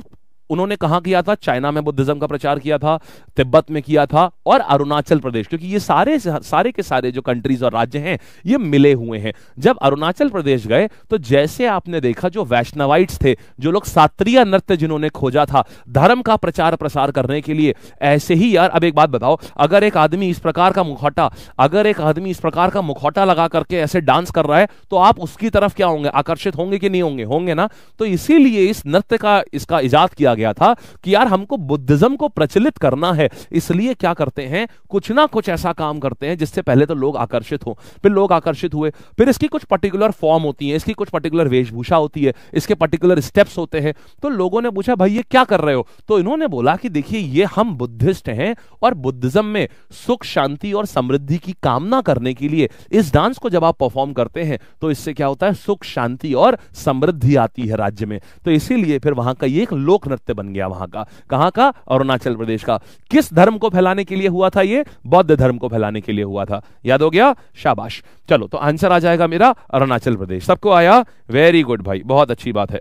उन्होंने कहा किया था चाइना में बुद्धिज्म का प्रचार किया था तिब्बत में किया था और अरुणाचल प्रदेश क्योंकि ये सारे सारे के सारे जो कंट्रीज और राज्य हैं ये मिले हुए हैं जब अरुणाचल प्रदेश गए तो जैसे आपने देखा जो वैष्णवाइट्स थे जो लोग सात्रिया नृत्य जिन्होंने खोजा था धर्म का प्रचार प्रसार करने के लिए ऐसे ही यार अब एक बात बताओ अगर एक आदमी इस प्रकार का मुखौटा अगर एक आदमी इस प्रकार का मुखौटा लगा करके ऐसे डांस कर रहा है तो आप उसकी तरफ क्या होंगे आकर्षित होंगे कि नहीं होंगे होंगे ना तो इसीलिए इस नृत्य का इसका इजाद किया गया था कि यार हमको बुद्धिज्म को प्रचलित करना है इसलिए क्या करते हैं कुछ ना कुछ ऐसा काम करते हैं जिससे पहले तो लोग आकर्षित हो फिर लोग आकर्षित हुए फिर इसकी कुछ पर्टिकुलर फॉर्म होती है इसकी कुछ पर्टिकुलर वेशभूषा होती है इसके पर्टिकुलर स्टेप्स होते हैं तो लोगों ने पूछा भाई ये क्या कर रहे हो तो इन्होंने बोला कि देखिए ये हम बुद्धिस्ट हैं और बुद्धिज्म में सुख शांति और समृद्धि की कामना करने के लिए इस डांस को जब आप परफॉर्म करते हैं तो इससे क्या होता है सुख शांति और समृद्धि आती है राज्य में तो इसीलिए फिर वहां का ये एक लोक नृत्य सत्य बन गया वहां का कहां का अरुणाचल प्रदेश का किस धर्म को फैलाने के लिए हुआ था ये बौद्ध धर्म को फैलाने के लिए हुआ था याद हो गया शाबाश चलो तो आंसर आ जाएगा मेरा अरुणाचल प्रदेश सबको आया वेरी गुड भाई बहुत अच्छी बात है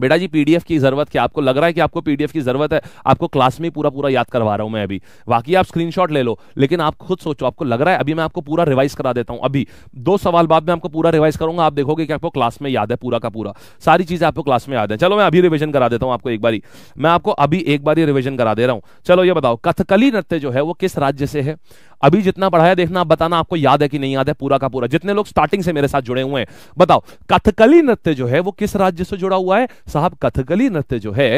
बेटा जी पीडीएफ की जरूरत क्या आपको लग रहा है कि आपको पीडीएफ की जरूरत है आपको क्लास में पूरा पूरा याद करवा रहा हूं मैं अभी बाकी आप स्क्रीनशॉट ले लो लेकिन आप खुद सोचो आपको लग रहा है अभी मैं आपको पूरा रिवाइज करा देता हूं अभी दो सवाल बाद में आपको पूरा रिवाइज करूंगा आप देखोगे कि आपको क्लास में याद है पूरा का पूरा सारी चीजें आपको क्लास में याद है चलो मैं अभी रिविजन करा देता हूं आपको एक बारी मैं आपको अभी एक बार रिविजन करा दे रहा हूं चलो ये बताओ कथकली नृत्य जो है वो किस राज्य से है अभी जितना पढ़ाया देखना आप बताना आपको याद है कि नहीं याद है पूरा का पूरा जितने लोग स्टार्टिंग से मेरे साथ जुड़े हुए हैं बताओ कथकली नृत्य जो है वो किस राज्य से जुड़ा हुआ है साहब कथकली नृत्य जो है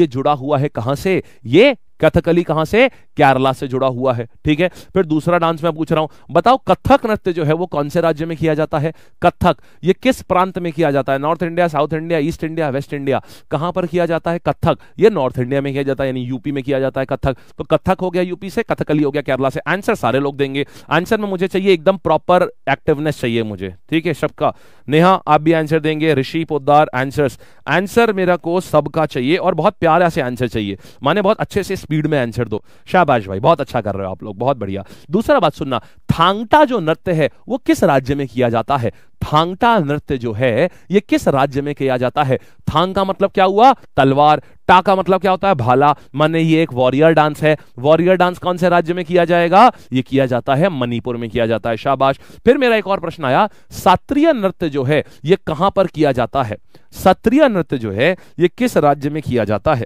ये जुड़ा हुआ है कहां से ये कथकली कहां से केरला से जुड़ा हुआ है ठीक है फिर दूसरा डांस मैं पूछ रहा हूं बताओ कथक नृत्य जो है वो कौन से राज्य में किया जाता है कथक ये किस प्रांत में किया जाता है north India south India east India west India कहां पर किया जाता है कथक ये नॉर्थ इंडिया में किया जाता है यानी यूपी में किया जाता है कथक तो कथक हो गया यूपी से कथकली हो गया केरला से आंसर सारे लोग देंगे आंसर में मुझे चाहिए एकदम प्रॉपर एक्टिवनेस चाहिए मुझे ठीक है सबका नेहा आप भी आंसर देंगे ऋषि पोदार आंसर आंसर मेरा को सबका चाहिए और बहुत प्यारा से आंसर चाहिए माने बहुत अच्छे से स्पीड में आंसर दो शाबाश भाई बहुत अच्छा कर रहे हो आप लोग बहुत बढ़िया दूसरा बात सुनना थांगटा जो नृत्य है वो किस राज्य में किया जाता है थांगटा नृत्य जो है ये किस राज्य में किया जाता है थांग का मतलब क्या हुआ तलवार टा का मतलब क्या होता है भाला माने ये एक वॉरियर डांस है वॉरियर डांस कौन से राज्य में किया जाएगा ये किया जाता है मणिपुर में किया जाता है शाबाश फिर मेरा एक और प्रश्न आया सात्रीय नृत्य जो है ये कहां पर किया जाता है सत्रिय नृत्य जो है ये किस राज्य में किया जाता है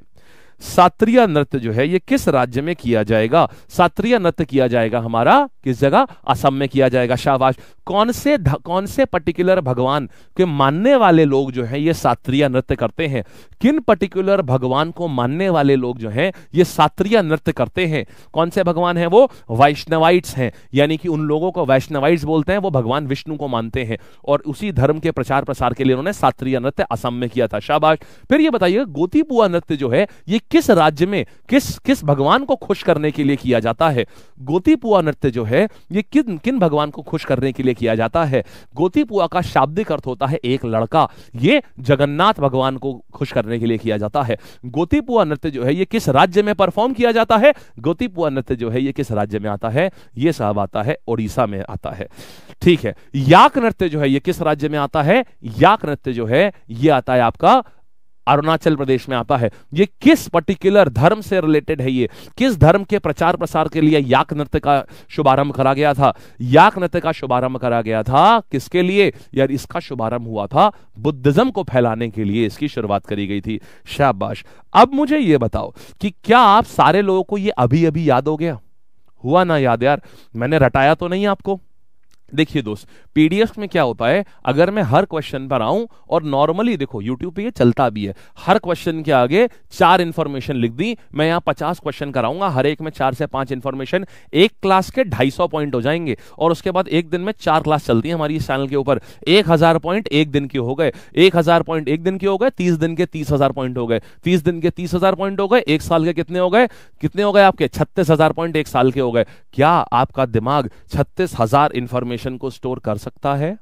सात्रिया नृत्य जो है ये किस राज्य में किया जाएगा सात्रिया नृत्य किया जाएगा हमारा किस जगह असम में किया जाएगा शाहबाश कौन से कौन से पर्टिकुलर भगवान के मानने वाले लोग जो हैं ये सात्रिया नृत्य करते हैं किन पर्टिकुलर भगवान को मानने वाले लोग जो हैं ये सात्रिया नृत्य करते हैं कौन से भगवान हैं वो वैष्णवाइट्स हैं यानी कि उन लोगों को वैष्णवाइट्स बोलते हैं वो भगवान विष्णु को मानते हैं और उसी धर्म के प्रचार प्रसार के लिए उन्होंने सात्रिया नृत्य असम में किया था शाहबाश फिर ये बताइए गोतीपुआ नृत्य जो है ये किस राज्य में किस किस भगवान को खुश करने के लिए किया जाता है गोतीपुआ नृत्य जो है ये किन किन भगवान को खुश करने के लिए किया जाता है गोतीपुआ का शाब्दिक अर्थ होता है एक लड़का ये जगन्नाथ भगवान को खुश करने के लिए किया जाता है गोतीपुआ नृत्य जो है ये किस राज्य में परफॉर्म किया जाता है गोतीपुआ नृत्य जो है ये किस राज्य में आता है ये साहब आता है ओडिशा में आता है ठीक है याक नृत्य जो है ये किस राज्य में आता है याक नृत्य जो है ये आता है आपका अरुणाचल प्रदेश में आता है ये किस पर्टिकुलर धर्म से रिलेटेड है ये किस धर्म के प्रचार प्रसार के लिए याक नृत्य का शुभारंभ करा गया था याक नृत्य का शुभारंभ करा गया था किसके लिए यार इसका शुभारंभ हुआ था बुद्धिज्म को फैलाने के लिए इसकी शुरुआत करी गई थी शाबाश अब मुझे ये बताओ कि क्या आप सारे लोगों को ये अभी अभी याद हो गया हुआ ना याद यार मैंने रटाया तो नहीं आपको देखिए दोस्त पीडीएफ में क्या होता है अगर मैं हर क्वेश्चन पर आऊं और नॉर्मली देखो यूट्यूब पे ये चलता भी है हर क्वेश्चन के आगे चार इंफॉर्मेशन लिख दी मैं यहां पचास क्वेश्चन कराऊंगा हर एक में चार से पांच इंफॉर्मेशन एक क्लास के ढाई सौ पॉइंट हो जाएंगे और उसके बाद एक दिन में चार क्लास चलती है हमारी इस चैनल के ऊपर एक पॉइंट एक दिन के हो गए एक पॉइंट एक दिन के हो गए तीस दिन के तीस पॉइंट हो गए तीस दिन के तीस पॉइंट हो गए एक साल के कितने हो गए कितने हो गए आपके छत्तीस पॉइंट एक साल के हो गए क्या आपका दिमाग छत्तीस हजार इंफॉर्मेशन इंफॉर्मेशन को स्टोर कर सकता है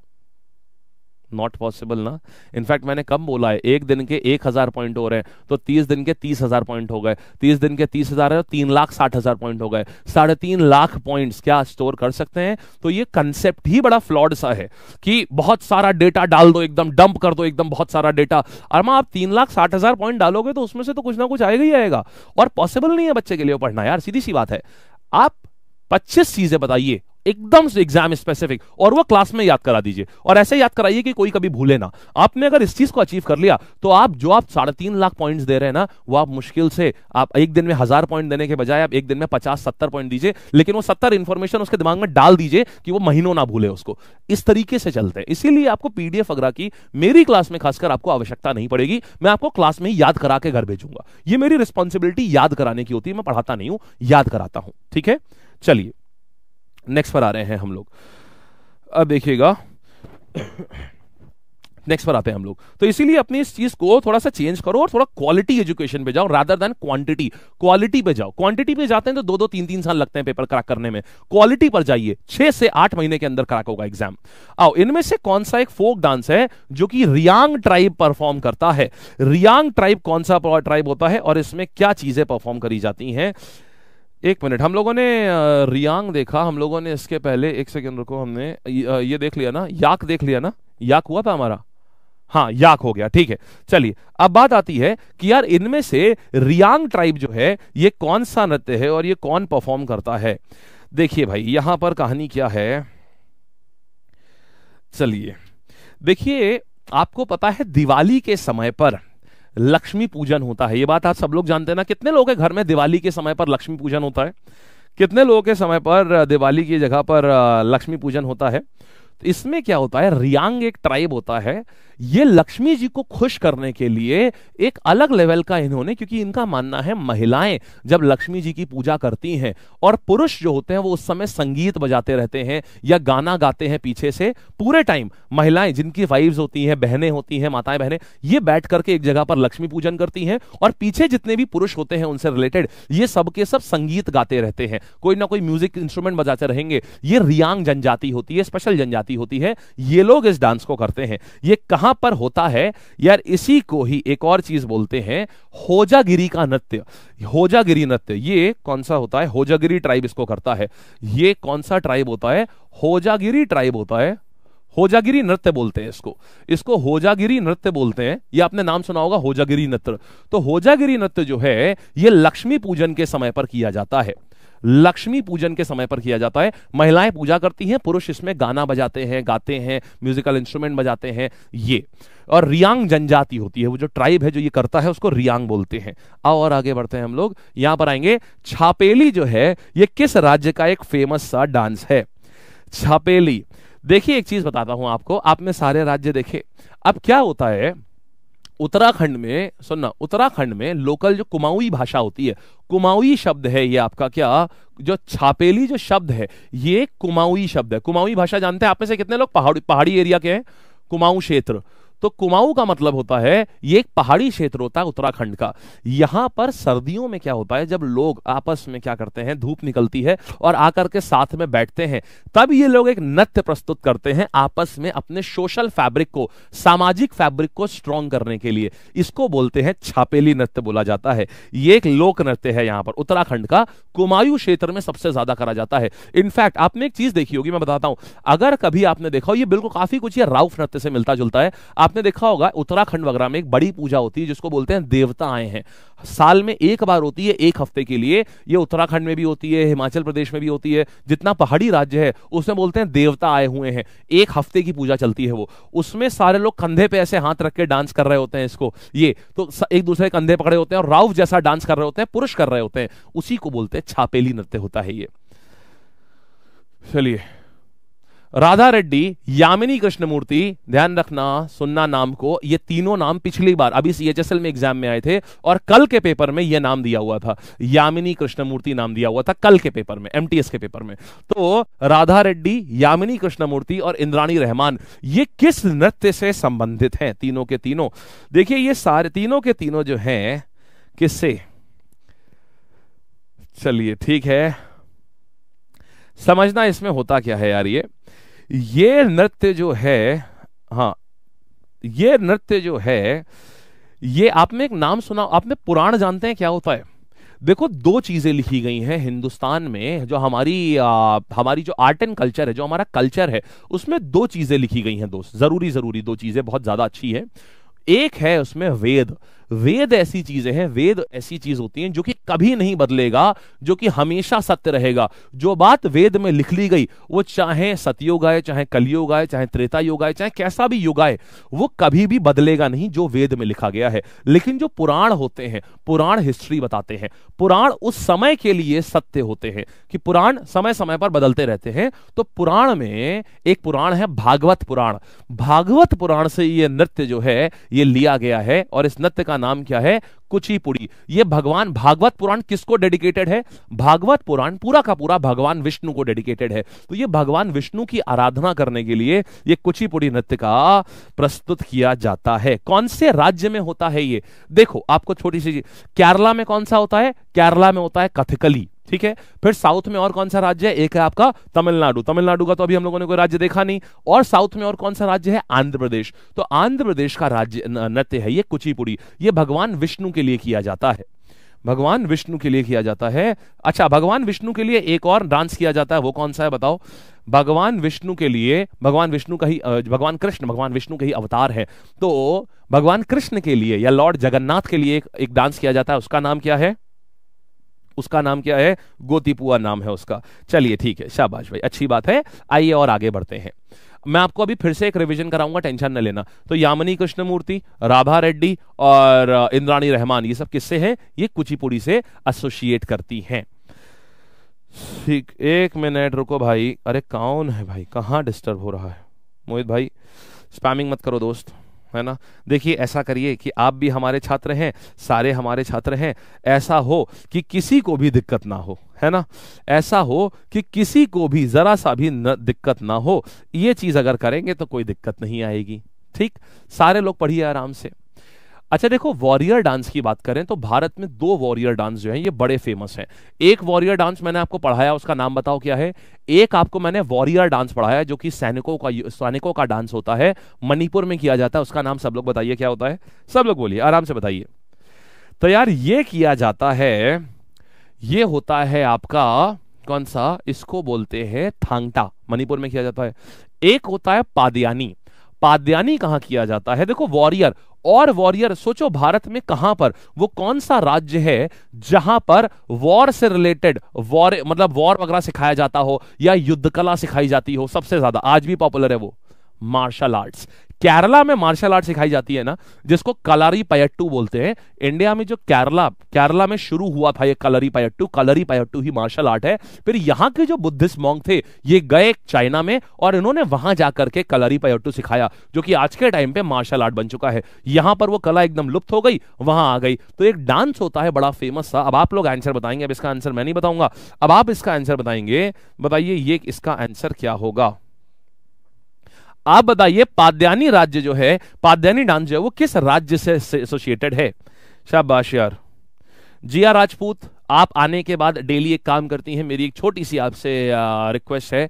नॉट पॉसिबल ना इनफैक्ट मैंने कम बोला है एक दिन के एक हजार पॉइंट हो रहे हैं तो तीस दिन के तीस हजार पॉइंट हो गए तीस दिन के तीस हजार है तो तीन लाख साठ हजार पॉइंट हो गए साढ़े तीन लाख पॉइंट क्या स्टोर कर सकते हैं तो ये कंसेप्ट ही बड़ा फ्लॉड सा है कि बहुत सारा डेटा डाल दो एकदम डंप कर दो एकदम बहुत सारा डेटा अरमा आप तीन लाख साठ हजार पॉइंट डालोगे तो उसमें से तो कुछ ना कुछ आएगा ही आएगा और पॉसिबल नहीं है बच्चे के लिए पढ़ना यार सीधी सी बात है आप पच्चीस चीजें बताइए एकदम से एग्जाम स्पेसिफिक और वो क्लास में याद करा दीजिए और ऐसे याद कराइए कि कोई कभी भूले ना आपने अगर इस चीज को अचीव कर लिया तो आप जो आप साढ़े तीन लाख पॉइंट्स दे रहे हैं ना वो आप मुश्किल से आप एक दिन में हजार पॉइंट देने के बजाय आप एक दिन में पचास सत्तर पॉइंट दीजिए लेकिन वो सत्तर इन्फॉर्मेशन उसके दिमाग में डाल दीजिए कि वो महीनों ना भूले उसको इस तरीके से चलते हैं इसीलिए आपको पीडीएफ वगैरह की मेरी क्लास में खासकर आपको आवश्यकता नहीं पड़ेगी मैं आपको क्लास में याद करा के घर भेजूंगा ये मेरी रिस्पॉन्सिबिलिटी याद कराने की होती है मैं पढ़ाता नहीं हूं याद कराता हूं ठीक है चलिए नेक्स्ट पर आ रहे हैं हम लोग अब देखिएगा नेक्स्ट पर आते हैं हम लोग तो इसीलिए अपनी इस चीज को थोड़ा सा चेंज करो और थोड़ा क्वालिटी एजुकेशन पे जाओ रादर देन क्वांटिटी क्वालिटी पे जाओ क्वांटिटी पे जाते हैं तो दो दो तीन तीन साल लगते हैं पेपर क्रैक करने में क्वालिटी पर जाइए छह से आठ महीने के अंदर क्रैक होगा एग्जाम आओ इनमें से कौन सा एक फोक डांस है जो कि रियांग ट्राइब परफॉर्म करता है रियांग ट्राइब कौन सा ट्राइब होता है और इसमें क्या चीजें परफॉर्म करी जाती हैं एक मिनट हम लोगों ने रियांग देखा हम लोगों ने इसके पहले एक सेकेंड रुको हमने ये देख लिया ना याक देख लिया ना याक हुआ था हमारा हाँ याक हो गया ठीक है चलिए अब बात आती है कि यार इनमें से रियांग ट्राइब जो है ये कौन सा नृत्य है और ये कौन परफॉर्म करता है देखिए भाई यहां पर कहानी क्या है चलिए देखिए आपको पता है दिवाली के समय पर लक्ष्मी पूजन होता है ये बात आप सब लोग जानते हैं ना कितने लोगों के घर में दिवाली के समय पर लक्ष्मी पूजन होता है कितने लोगों के समय पर दिवाली की जगह पर लक्ष्मी पूजन होता है तो इसमें क्या होता है रियांग एक ट्राइब होता है ये लक्ष्मी जी को खुश करने के लिए एक अलग लेवल का इन्होंने क्योंकि इनका मानना है महिलाएं जब लक्ष्मी जी की पूजा करती हैं और पुरुष जो होते हैं वो उस समय संगीत बजाते रहते हैं या गाना गाते हैं पीछे से पूरे टाइम महिलाएं जिनकी वाइव्स होती हैं बहनें होती हैं माताएं बहनें ये बैठ करके एक जगह पर लक्ष्मी पूजन करती हैं और पीछे जितने भी पुरुष होते हैं उनसे रिलेटेड ये सबके सब संगीत गाते रहते हैं कोई ना कोई म्यूजिक इंस्ट्रूमेंट बजाते रहेंगे ये रियांग जनजाति होती है स्पेशल जनजाति आती होती है ये लोग इस डांस को करते हैं ये कहां पर होता है यार इसी को ही एक और चीज बोलते हैं होजागिरी का नृत्य होजागिरी नृत्य ये कौन सा होता है होजागिरी ट्राइब इसको करता है ये कौन सा ट्राइब होता है होजागिरी ट्राइब होता है होजागिरी नृत्य बोलते हैं इसको इसको होजागिरी नृत्य बोलते हैं ये आपने नाम सुना होगा होजागिरी नृत्य तो होजागिरी नृत्य जो है ये लक्ष्मी पूजन के समय पर किया जाता है लक्ष्मी पूजन के समय पर किया जाता है महिलाएं पूजा करती हैं पुरुष इसमें गाना बजाते हैं गाते हैं म्यूजिकल इंस्ट्रूमेंट बजाते हैं ये और रियांग जनजाति होती है वो जो ट्राइब है जो ये करता है उसको रियांग बोलते हैं और आगे बढ़ते हैं हम लोग यहां पर आएंगे छापेली जो है ये किस राज्य का एक फेमस सा डांस है छापेली देखिए एक चीज बताता हूं आपको आपने सारे राज्य देखे अब क्या होता है उत्तराखंड में सुनना उत्तराखंड में लोकल जो कुमाऊई भाषा होती है कुमाऊई शब्द है ये आपका क्या जो छापेली जो शब्द है ये कुमाऊई शब्द है कुमाऊई भाषा जानते हैं आप में से कितने लोग पहाड़ी पहाड़ी एरिया के हैं कुमाऊं क्षेत्र तो कुमाऊं का मतलब होता है ये एक पहाड़ी क्षेत्र होता है उत्तराखंड का यहां पर सर्दियों में क्या होता है जब लोग आपस में क्या करते हैं धूप निकलती है और आकर के साथ में बैठते हैं तब ये लोग एक नृत्य प्रस्तुत करते हैं आपस में अपने सोशल फैब्रिक को सामाजिक फैब्रिक को स्ट्रॉन्ग करने के लिए इसको बोलते हैं छापेली नृत्य बोला जाता है ये एक लोक नृत्य है यहां पर उत्तराखंड का कुमायू क्षेत्र में सबसे ज्यादा करा जाता है इनफैक्ट आपने एक चीज देखी होगी मैं बताता हूं अगर कभी आपने देखा हो ये बिल्कुल काफी कुछ ये राउफ नृत्य से मिलता जुलता है आप आपने देखा होगा उत्तराखंड वगैरह में एक बड़ी पूजा होती है जिसको बोलते हैं देवता आए हैं साल में एक बार होती है एक हफ्ते के लिए ये उत्तराखंड में भी होती है हिमाचल प्रदेश में भी होती है जितना पहाड़ी राज्य है उसमें बोलते हैं देवता आए हुए हैं एक हफ्ते की पूजा चलती है वो उसमें सारे लोग कंधे पे ऐसे हाथ रख के डांस कर रहे होते हैं इसको ये तो एक दूसरे कंधे पकड़े होते हैं और राव जैसा डांस कर रहे होते हैं पुरुष कर रहे होते हैं उसी को बोलते हैं छापेली नृत्य होता है ये चलिए राधा रेड्डी यामिनी कृष्णमूर्ति ध्यान रखना सुनना नाम को ये तीनों नाम पिछली बार अभी सीएचएसएल में एग्जाम में आए थे और कल के पेपर में ये नाम दिया हुआ था यामिनी कृष्णमूर्ति नाम दिया हुआ था कल के पेपर में एमटीएस के पेपर में तो राधा रेड्डी यामिनी कृष्णमूर्ति और इंद्राणी रहमान ये किस नृत्य से संबंधित हैं तीनों के तीनों देखिए ये सारे तीनों के तीनों जो हैं किससे चलिए ठीक है समझना इसमें होता क्या है यार ये ये नृत्य जो है हाँ ये नृत्य जो है ये आपने एक नाम सुना आपने पुराण जानते हैं क्या होता है देखो दो चीजें लिखी गई हैं हिंदुस्तान में जो हमारी आ, हमारी जो आर्ट एंड कल्चर है जो हमारा कल्चर है उसमें दो चीजें लिखी गई हैं दोस्त जरूरी जरूरी दो चीजें बहुत ज्यादा अच्छी है एक है उसमें वेद वेद ऐसी चीजें हैं वेद ऐसी चीज होती हैं जो कि कभी नहीं बदलेगा जो कि हमेशा सत्य रहेगा जो बात वेद में लिख ली गई वो चाहे सतयुग आए चाहे कलयुग आए चाहे त्रेता युग आए चाहे कैसा भी युग आए वो कभी भी बदलेगा नहीं जो वेद में लिखा गया है लेकिन जो पुराण होते हैं पुराण हिस्ट्री बताते हैं पुराण उस समय के लिए सत्य होते हैं कि पुराण समय समय पर बदलते रहते हैं तो पुराण में एक पुराण है भागवत पुराण भागवत पुराण से ये नृत्य जो है ये लिया गया है और इस नृत्य का नाम क्या है कुचिपुड़ी ये भगवान भागवत पुराण किसको डेडिकेटेड है भागवत पुराण पूरा का पूरा भगवान विष्णु को डेडिकेटेड है तो ये भगवान विष्णु की आराधना करने के लिए ये कुचिपुड़ी नृत्य का प्रस्तुत किया जाता है कौन से राज्य में होता है ये देखो आपको छोटी सी केरला में कौन सा होता है केरला में होता है कथकली ठीक है फिर साउथ में और कौन सा राज्य है एक है आपका तमिलनाडु तमिलनाडु का तो अभी हम लोगों ने कोई राज्य देखा नहीं और साउथ में और कौन सा राज्य है आंध्र प्रदेश तो आंध्र प्रदेश का राज्य नृत्य है ये कुचिपुड़ी ये भगवान विष्णु के लिए किया जाता है भगवान विष्णु के लिए किया जाता है अच्छा भगवान विष्णु के लिए एक और डांस किया जाता है वो कौन सा है बताओ भगवान विष्णु के लिए भगवान विष्णु का ही भगवान कृष्ण भगवान विष्णु का ही अवतार है तो भगवान कृष्ण के लिए या लॉर्ड जगन्नाथ के लिए एक, एक डांस किया जाता है उसका नाम क्या है उसका नाम क्या है गोतीपुआ नाम है उसका चलिए ठीक है शाबाश भाई अच्छी बात है आइए और आगे बढ़ते हैं मैं आपको अभी फिर से एक रिवीजन कराऊंगा टेंशन न लेना तो यामिनी कृष्णमूर्ति राभा रेड्डी और इंद्राणी रहमान ये सब किससे हैं ये कुचिपुड़ी से एसोसिएट करती हैं ठीक एक मिनट रुको भाई अरे कौन है भाई कहाँ डिस्टर्ब हो रहा है मोहित भाई स्पैमिंग मत करो दोस्त है ना देखिए ऐसा करिए कि आप भी हमारे छात्र हैं सारे हमारे छात्र हैं ऐसा हो कि किसी को भी दिक्कत ना हो है ना ऐसा हो कि किसी को भी जरा सा भी न, दिक्कत ना हो ये चीज अगर करेंगे तो कोई दिक्कत नहीं आएगी ठीक सारे लोग पढ़िए आराम से अच्छा देखो वॉरियर डांस की बात करें तो भारत में दो वॉरियर डांस जो है ये बड़े फेमस हैं एक वॉरियर डांस मैंने आपको पढ़ाया उसका नाम बताओ क्या है एक आपको मैंने वॉरियर डांस पढ़ाया जो कि सैनिकों का सैनिकों का डांस होता है मणिपुर में किया जाता है उसका नाम सब लोग बताइए क्या होता है सब लोग बोलिए आराम से बताइए तो यार ये किया जाता है ये होता है आपका कौन सा इसको बोलते हैं थांगटा मणिपुर में किया जाता है एक होता है पादयानी पादयानी कहां किया जाता है देखो वॉरियर और वॉरियर सोचो भारत में कहां पर वो कौन सा राज्य है जहां पर वॉर से रिलेटेड वॉर मतलब वॉर वगैरह सिखाया जाता हो या युद्ध कला सिखाई जाती हो सबसे ज्यादा आज भी पॉपुलर है वो मार्शल आर्ट्स केरला में मार्शल आर्ट सिखाई जाती है ना जिसको कलारी पायट्टू बोलते हैं इंडिया में जो केरला केरला में शुरू हुआ था ये कलरी पायट्टू कलरी पायट्टू ही मार्शल आर्ट है फिर यहाँ के जो बुद्धिस्ट मॉन्ग थे ये गए चाइना में और इन्होंने वहां जाकर के कलरी पायट्टू सिखाया जो कि आज के टाइम पे मार्शल आर्ट बन चुका है यहां पर वो कला एकदम लुप्त हो गई वहां आ गई तो एक डांस होता है बड़ा फेमस था अब आप लोग आंसर बताएंगे अब इसका आंसर मैं नहीं बताऊंगा अब आप इसका आंसर बताएंगे बताइए ये इसका आंसर क्या होगा आप बताइए पाद्यानी राज्य जो है पाद्यानी डांस जो है वो किस राज्य से एसोसिएटेड है शाबाश यार जिया राजपूत आप आने के बाद डेली एक काम करती हैं मेरी एक छोटी सी आपसे रिक्वेस्ट है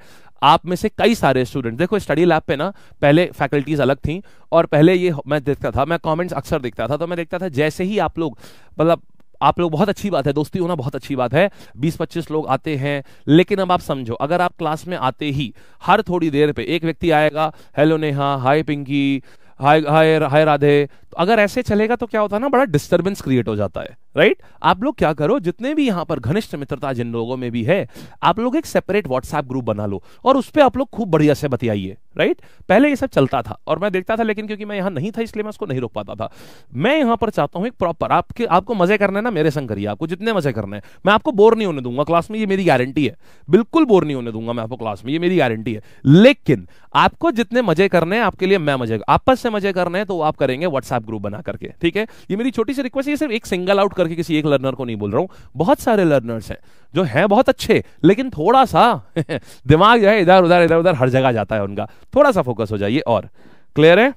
आप में से कई सारे स्टूडेंट देखो स्टडी लैब पे ना पहले फैकल्टीज अलग थी और पहले ये मैं देखता था मैं कमेंट्स अक्सर देखता था तो मैं देखता था जैसे ही आप लोग मतलब आप लोग बहुत अच्छी बात है दोस्ती होना बहुत अच्छी बात है बीस पच्चीस लोग आते हैं लेकिन अब आप समझो अगर आप क्लास में आते ही हर थोड़ी देर पे एक व्यक्ति आएगा hello Neha hi Pinky hi hi hi Radhe अगर ऐसे चलेगा तो क्या होता है ना बड़ा डिस्टर्बेंस क्रिएट हो जाता है राइट आप लोग क्या करो जितने भी यहां पर घनिष्ठ मित्रता जिन लोगों में भी है आप लोग एक सेपरेट व्हाट्सएप ग्रुप बना लो और उस पर आप लोग खूब बढ़िया से बतियाइए राइट पहले ये सब चलता था और मैं देखता था लेकिन क्योंकि मैं यहां नहीं था इसलिए मैं उसको नहीं रोक पाता था मैं यहां पर चाहता हूं एक प्रॉपर आपके आपको मजे करना ना मेरे संग करिए आपको जितने मजे करना है मैं आपको बोर नहीं होने दूंगा क्लास में ये मेरी गारंटी है बिल्कुल बोर नहीं होने दूंगा मैं आपको क्लास में ये मेरी गारंटी है लेकिन आपको जितने मजे करने हैं आपके लिए मैं मजे आपस से मजे करने हैं तो आप करेंगे व्हाट्सएप व्हाट्सएप ग्रुप बना करके ठीक है ये मेरी छोटी सी रिक्वेस्ट है सिर्फ एक सिंगल आउट करके किसी एक लर्नर को नहीं बोल रहा हूं बहुत सारे लर्नर्स हैं जो हैं बहुत अच्छे लेकिन थोड़ा सा (laughs) दिमाग जो है इधर उधर इधर उधर हर जगह जाता है उनका थोड़ा सा फोकस हो जाइए और क्लियर है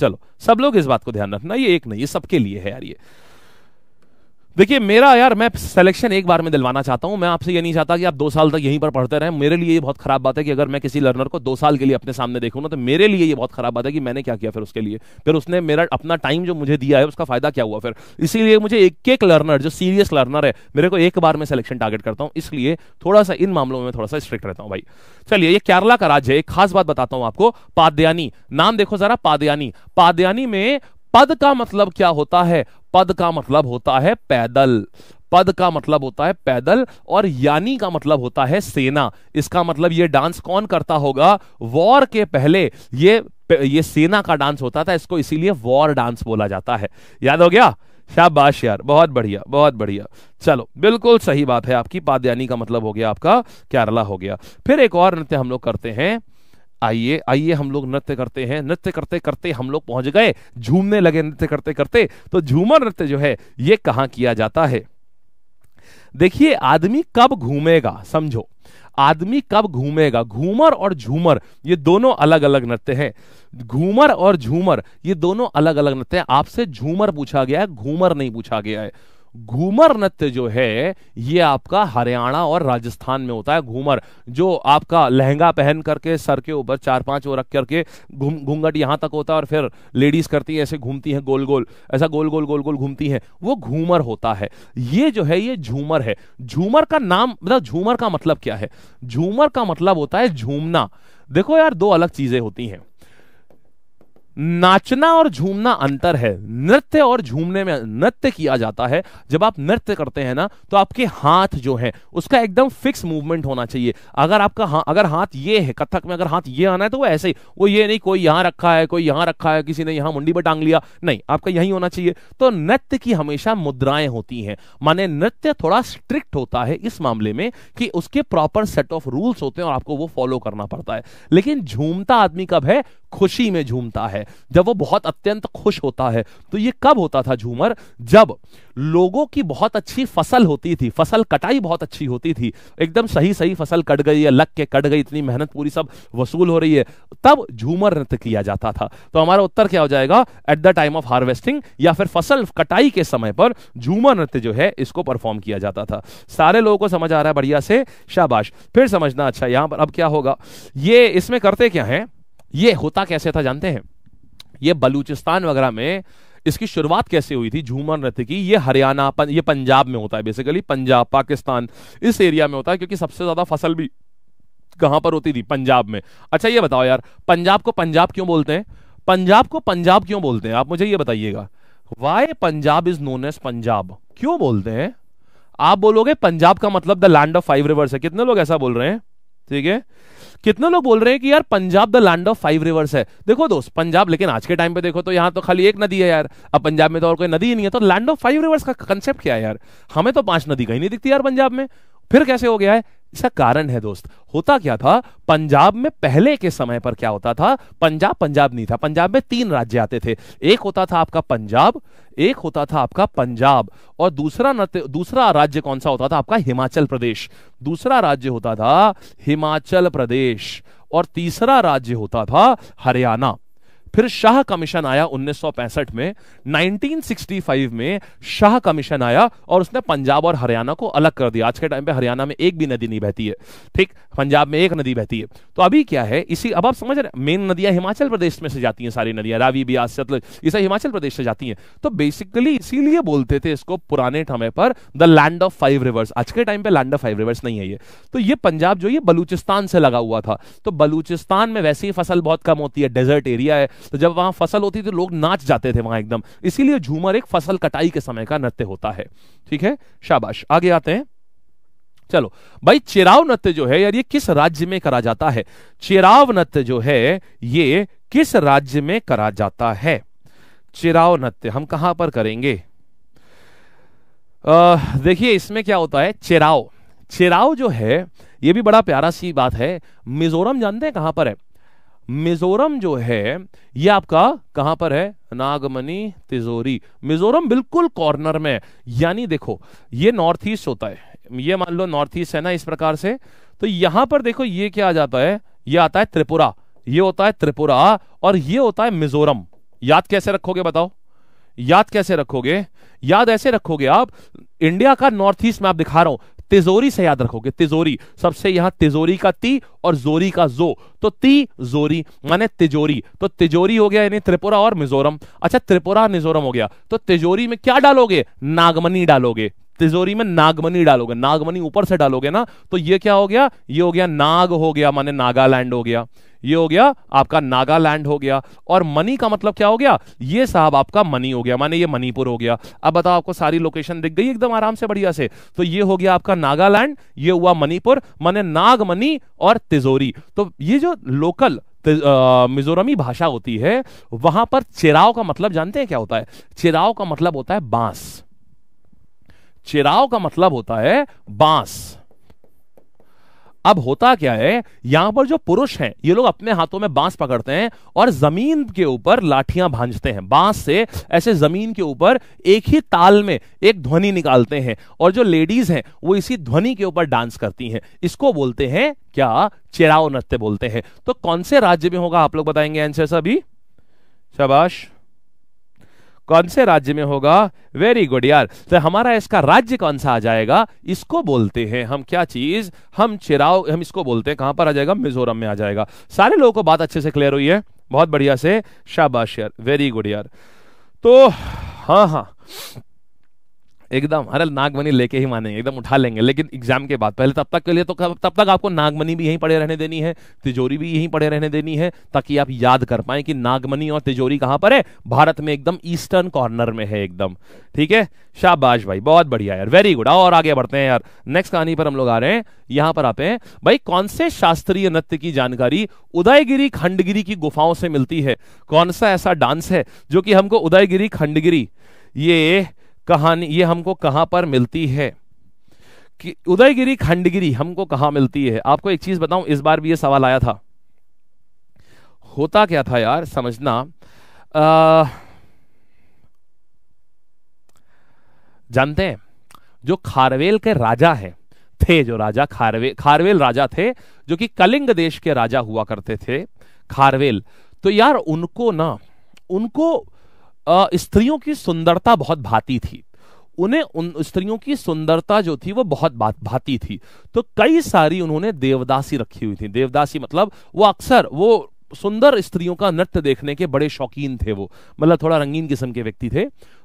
चलो सब लोग इस बात को ध्यान रखना ये एक नहीं ये सबके लिए है यार ये देखिए मेरा यार मैं सिलेक्शन एक बार में दिलवाना चाहता हूं मैं आपसे ये नहीं चाहता कि आप दो साल तक यहीं पर पढ़ते रहें मेरे लिए ये बहुत खराब बात है कि अगर मैं किसी लर्नर को दो साल के लिए अपने सामने देखूँ ना तो मेरे लिए ये बहुत खराब बात है कि मैंने क्या किया फिर उसके लिए फिर उसने मेरा अपना टाइम जो मुझे दिया है उसका फायदा क्या हुआ फिर इसीलिए मुझे एक एक लर्नर जो सीरियस लर्नर है मेरे को एक बार में सिलेक्शन टारगेट करता हूँ इसलिए थोड़ा सा इन मामलों में थोड़ा सा स्ट्रिक्ट रहता हूँ भाई चलिए ये केरला का राज्य है एक खास बात बताता हूँ आपको पादयानी नाम देखो जरा पादयानी पादयानी में पद का मतलब क्या होता है पद का मतलब होता है पैदल पद का मतलब होता है पैदल और यानी का मतलब होता है सेना इसका मतलब ये डांस कौन करता होगा वॉर के पहले ये ये सेना का डांस होता था इसको इसीलिए वॉर डांस बोला जाता है याद हो गया शाबाश यार बहुत बढ़िया बहुत बढ़िया चलो बिल्कुल सही बात है आपकी पादयानी का मतलब हो गया आपका केरला हो गया फिर एक और नृत्य हम लोग करते हैं आइए आइए हम लोग नृत्य करते हैं नृत्य करते करते हम लोग पहुंच गए झूमने लगे नृत्य करते करते तो झूमर नृत्य जो है ये कहा किया जाता है देखिए आदमी कब घूमेगा समझो आदमी कब घूमेगा घूमर और झूमर ये दोनों अलग अलग नृत्य हैं घूमर और झूमर ये दोनों अलग अलग नृत्य हैं आपसे झूमर पूछा गया है घूमर नहीं पूछा गया है घूमर नृत्य जो है ये आपका हरियाणा और राजस्थान में होता है घूमर जो आपका लहंगा पहन करके सर के ऊपर चार पांच वो रख करके घूम घूंघट यहां तक होता है और फिर लेडीज करती है ऐसे घूमती हैं गोल गोल ऐसा गोल गोल गोल गोल घूमती हैं वो घूमर होता है ये जो है ये झूमर है झूमर का नाम मतलब झूमर का मतलब क्या है झूमर का मतलब होता है झूमना देखो यार दो अलग चीजें होती हैं नाचना और झूमना अंतर है नृत्य और झूमने में नृत्य किया जाता है जब आप नृत्य करते हैं ना तो आपके हाथ जो है उसका एकदम फिक्स मूवमेंट होना चाहिए अगर आपका हा, अगर हाथ ये है कथक में अगर हाथ ये आना है तो वो ऐसे ही वो ये नहीं कोई यहां रखा है कोई यहां रखा है किसी ने यहां मुंडी पर टांग लिया नहीं आपका यही होना चाहिए तो नृत्य की हमेशा मुद्राएं होती हैं माने नृत्य थोड़ा स्ट्रिक्ट होता है इस मामले में कि उसके प्रॉपर सेट ऑफ रूल्स होते हैं और आपको वो फॉलो करना पड़ता है लेकिन झूमता आदमी कब है खुशी में झूमता है जब वो बहुत अत्यंत खुश होता है तो ये कब होता था झूमर जब लोगों की बहुत अच्छी फसल होती थी फसल कटाई बहुत अच्छी होती थी एकदम सही सही फसल कट गई है लग के कट गई इतनी मेहनत पूरी सब वसूल हो रही है तब झूमर नृत्य किया जाता था तो हमारा उत्तर क्या हो जाएगा at the time of harvesting या फिर फसल कटाई के समय पर झूमर नृत्य जो है इसको परफॉर्म किया जाता था सारे लोगों को समझ आ रहा है बढ़िया से शाबाश फिर समझना अच्छा यहां पर अब क्या होगा ये इसमें करते क्या है ये होता कैसे था जानते हैं ये बलूचिस्तान वगैरह में इसकी शुरुआत कैसे हुई थी झूमर नृत्य की ये हरियाणा पं, ये पंजाब में होता है बेसिकली पंजाब पाकिस्तान इस एरिया में होता है क्योंकि सबसे ज्यादा फसल भी कहां पर होती थी पंजाब में अच्छा ये बताओ यार पंजाब को पंजाब क्यों बोलते हैं पंजाब को पंजाब क्यों बोलते हैं आप मुझे ये बताइएगा why Punjab is known as Punjab क्यों बोलते हैं आप बोलोगे पंजाब का मतलब the land of five rivers है कितने लोग ऐसा बोल रहे हैं ठीक है कितने लोग बोल रहे हैं कि यार Punjab the land of five rivers है देखो दोस्त पंजाब लेकिन आज के टाइम पे देखो तो यहां तो खाली एक नदी है यार अब पंजाब में तो और कोई नदी ही नहीं है तो लैंड ऑफ फाइव रिवर्स का कंसेप्ट क्या है यार हमें तो पांच नदी कहीं नहीं दिखती यार पंजाब में फिर कैसे हो गया है इसका कारण है दोस्त होता क्या था पंजाब में पहले के समय पर क्या होता था पंजाब पंजाब नहीं था पंजाब में तीन राज्य आते थे एक होता था आपका पंजाब एक होता था आपका पंजाब और दूसरा दूसरा राज्य कौन सा होता था आपका हिमाचल प्रदेश दूसरा राज्य होता था हिमाचल प्रदेश और तीसरा राज्य होता था हरियाणा फिर शाह कमीशन आया 1965 में 1965 में शाह कमीशन आया और उसने पंजाब और हरियाणा को अलग कर दिया आज के टाइम पे हरियाणा में एक भी नदी नहीं बहती है ठीक पंजाब में एक नदी बहती है तो अभी क्या है इसी अब आप समझ रहे मेन नदियां हिमाचल प्रदेश में से जाती हैं सारी नदियां रावी ब्यास सतलज ये सब हिमाचल प्रदेश से जाती हैं तो बेसिकली इसीलिए बोलते थे इसको पुराने समय पर the land of five rivers आज के टाइम पे लैंड ऑफ फाइव रिवर्स नहीं है ये तो ये पंजाब जो ये बलूचिस्तान से लगा हुआ था तो बलूचिस्तान में वैसे ही फसल बहुत कम होती है डेजर्ट एरिया है तो जब वहां फसल होती थी तो लोग नाच जाते थे वहां एकदम इसीलिए झूमर एक फसल कटाई के समय का नृत्य होता है ठीक है शाबाश आगे आते हैं चलो भाई चेराव नृत्य जो है यार ये किस राज्य में करा जाता है चेराव नृत्य जो है ये किस राज्य में करा जाता है चिराव नृत्य हम कहां पर करेंगे देखिए इसमें क्या होता है चिराव चिराव जो है ये भी बड़ा प्यारा सी बात है मिजोरम जानते हैं कहां पर है मिजोरम जो है ये आपका कहां पर है नागमनी तिजोरी मिजोरम बिल्कुल कॉर्नर में है यानी देखो ये नॉर्थ ईस्ट होता है ये मान लो नॉर्थ ईस्ट है ना इस प्रकार से तो यहां पर देखो ये क्या आ जाता है ये आता है त्रिपुरा ये होता है त्रिपुरा और ये होता है मिजोरम याद कैसे रखोगे बताओ याद कैसे रखोगे याद ऐसे रखोगे आप इंडिया का नॉर्थ ईस्ट मैं आप दिखा रहा हूं तिजोरी से याद रखोगे तिजोरी सबसे यहां तिजोरी का ती और जोरी का जो तो ती जोरी माने तिजोरी तो तिजोरी हो गया यानी त्रिपुरा और मिजोरम अच्छा त्रिपुरा मिजोरम हो गया तो तिजोरी में क्या डालोगे नागमनी डालोगे तिजोरी में नागमनी डालोगे नागमनी ऊपर से डालोगे ना तो ये क्या हो गया ये हो गया नाग हो गया माने नागालैंड हो गया ये हो गया आपका नागालैंड हो गया और मनी का मतलब क्या हो गया ये साहब आपका मनी हो गया माने ये मणिपुर हो गया अब बताओ आपको सारी लोकेशन दिख गई एकदम आराम से बढ़िया से तो ये हो गया आपका नागालैंड ये हुआ मणिपुर माने नागमनी और तिजोरी तो ये जो लोकल मिजोरमी भाषा होती है वहां पर चिराव का मतलब जानते हैं क्या होता है चिराव का मतलब होता है बांस चिराव का मतलब होता है बांस अब होता क्या है यहां पर जो पुरुष हैं ये लोग अपने हाथों में बांस पकड़ते हैं और जमीन के ऊपर लाठियां भांजते हैं बांस से ऐसे जमीन के ऊपर एक ही ताल में एक ध्वनि निकालते हैं और जो लेडीज हैं वो इसी ध्वनि के ऊपर डांस करती हैं इसको बोलते हैं क्या चिराव नृत्य बोलते हैं तो कौन से राज्य में होगा आप लोग बताएंगे आंसर सभी शबाश कौन से राज्य में होगा वेरी गुड यार तो हमारा इसका राज्य कौन सा आ जाएगा इसको बोलते हैं हम क्या चीज हम चिराव हम इसको बोलते हैं कहां पर आ जाएगा मिजोरम में आ जाएगा सारे लोगों को बात अच्छे से क्लियर हुई है बहुत बढ़िया से शाबाश यार वेरी गुड यार तो हाँ हाँ एकदम अरे नागमनी लेके ही मानेंगे एकदम उठा लेंगे लेकिन एग्जाम के बाद पहले तब तक के लिए तो तब तक आपको नागमनी भी यहीं पड़े रहने देनी है तिजोरी भी यहीं पड़े रहने देनी है ताकि आप याद कर पाए कि नागमनी और तिजोरी कहां पर है भारत में एकदम ईस्टर्न कॉर्नर में है एकदम ठीक है शाहबाज भाई बहुत बढ़िया यार वेरी गुड और आगे बढ़ते हैं यार नेक्स्ट कहानी पर हम लोग आ रहे हैं यहां पर आते हैं भाई कौन से शास्त्रीय नृत्य की जानकारी उदयगिरी खंडगिरी की गुफाओं से मिलती है कौन सा ऐसा डांस है जो कि हमको उदयगिरी खंडगिरी ये कहानी ये हमको कहां पर मिलती है कि उदयगिरी खंडगिरी हमको कहां मिलती है आपको एक चीज बताऊं इस बार भी ये सवाल आया था होता क्या था यार समझना आ, जानते हैं जो खारवेल के राजा हैं थे जो राजा खारवे खारवेल राजा थे जो कि कलिंग देश के राजा हुआ करते थे खारवेल तो यार उनको ना उनको स्त्रियों की सुंदरता बहुत भाती थी उन्हें उन स्त्रियों की सुंदरता जो थी वो बहुत बात भाती थी तो कई सारी उन्होंने देवदासी रखी हुई थी देवदासी मतलब वो अक्सर वो सुंदर स्त्रियों का नृत्य देखने के बड़े शौकीन थे वो मतलब थोड़ा रंगीन किस्म के व्यक्ति थे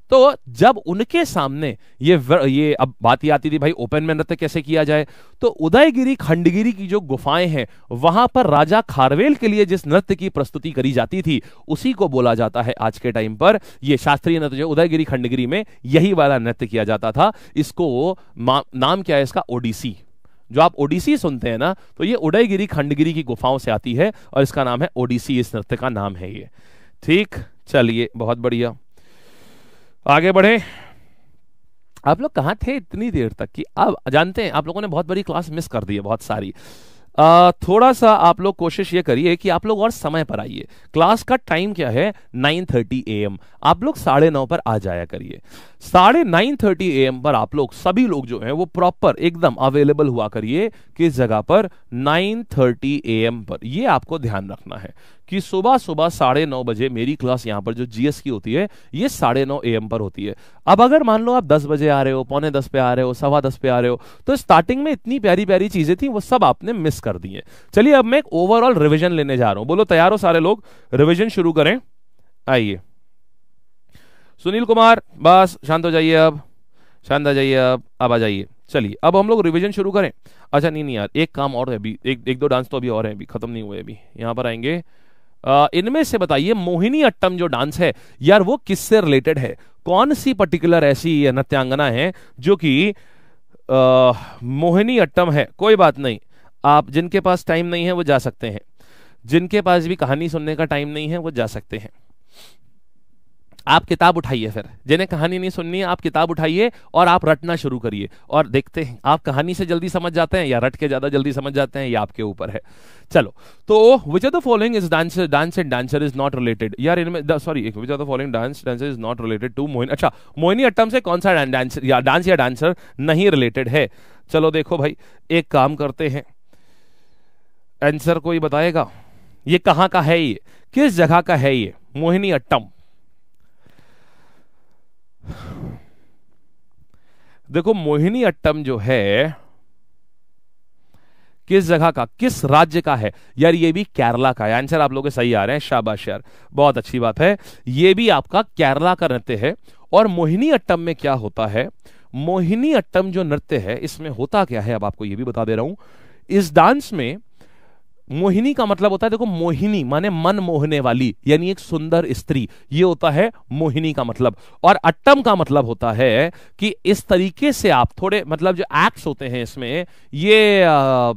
तो जब उनके सामने ये ये अब बात ही आती थी भाई ओपन में नृत्य कैसे किया जाए तो उदयगिरी खंडगिरी की जो गुफाएं हैं वहां पर राजा खारवेल के लिए जिस नृत्य की प्रस्तुति करी जाती थी उसी को बोला जाता है आज के टाइम पर ये शास्त्रीय नृत्य जो उदयगिरी खंडगिरी में यही वाला नृत्य किया जाता था इसको नाम क्या है इसका ओडिसी जो आप ओडिसी सुनते हैं ना तो ये उदयगिरी खंडगिरी की गुफाओं से आती है और इसका नाम है ओडिसी इस नृत्य का नाम है ये ठीक चलिए बहुत बढ़िया आगे बढ़े आप लोग कहाँ थे इतनी देर तक कि अब जानते हैं आप लोगों ने बहुत बड़ी क्लास मिस कर दी है बहुत सारी आ, थोड़ा सा आप लोग कोशिश ये करिए कि आप लोग और समय पर आइए क्लास का टाइम क्या है 9:30 थर्टी एम आप लोग साढ़े नौ पर आ जाया करिए साढ़े नाइन थर्टी एम पर आप लोग सभी लोग जो हैं वो प्रॉपर एकदम अवेलेबल हुआ करिए किस जगह पर 9:30 थर्टी एम पर ये आपको ध्यान रखना है कि सुबह सुबह साढ़े नौ बजे मेरी क्लास यहां पर जो जीएस की होती है ये साढ़े नौ ए पर होती है अब अगर मान लो आप दस बजे आ रहे हो पौने दस पे आ रहे हो सवा दस पे आ रहे हो तो स्टार्टिंग में इतनी प्यारी प्यारी चीजें थी वो सब आपने मिस कर दी है चलिए अब मैं एक ओवरऑल रिविजन लेने जा रहा हूं बोलो तैयार हो सारे लोग रिविजन शुरू करें आइए सुनील कुमार बस शांत हो जाइए अब शांत आ जाइए अब अब आ जाइए चलिए अब हम लोग रिविजन शुरू करें अच्छा नहीं नहीं यार एक काम और है अभी एक एक दो डांस तो अभी और है अभी खत्म नहीं हुए अभी यहां पर आएंगे इनमें से बताइए मोहिनी अट्टम जो डांस है यार वो किससे रिलेटेड है कौन सी पर्टिकुलर ऐसी नृत्यांगना है जो कि मोहिनी अट्टम है कोई बात नहीं आप जिनके पास टाइम नहीं है वो जा सकते हैं जिनके पास भी कहानी सुनने का टाइम नहीं है वो जा सकते हैं आप किताब उठाइए फिर जिन्हें कहानी नहीं सुननी है आप किताब उठाइए और आप रटना शुरू करिए और देखते हैं आप कहानी से जल्दी समझ जाते हैं या रट के ज्यादा जल्दी समझ जाते हैं या आपके ऊपर है चलो तो which are the following is dance dance and dancer is not related यार इनमें sorry which are the following dance dancer is not related to Mohini अच्छा मोहिनी अट्टम से कौन सा डांस या डांस या डांसर नहीं रिलेटेड है चलो देखो भाई एक काम करते हैं आंसर कोई बताएगा ये कहाँ का है ये किस जगह का है ये मोहिनी अट्टम देखो मोहिनी अट्टम जो है किस जगह का किस राज्य का है यार ये भी केरला का है आंसर आप लोग सही आ रहे हैं शाबाश यार बहुत अच्छी बात है ये भी आपका केरला का नृत्य है और मोहिनी अट्टम में क्या होता है मोहिनी अट्टम जो नृत्य है इसमें होता क्या है अब आपको ये भी बता दे रहा हूं इस डांस में मोहिनी का मतलब होता है देखो मोहिनी माने मन मोहने वाली यानी एक सुंदर स्त्री ये होता है मोहिनी का मतलब और अट्टम का मतलब होता है कि इस तरीके से आप थोड़े मतलब जो एक्ट्स होते हैं इसमें ये आ,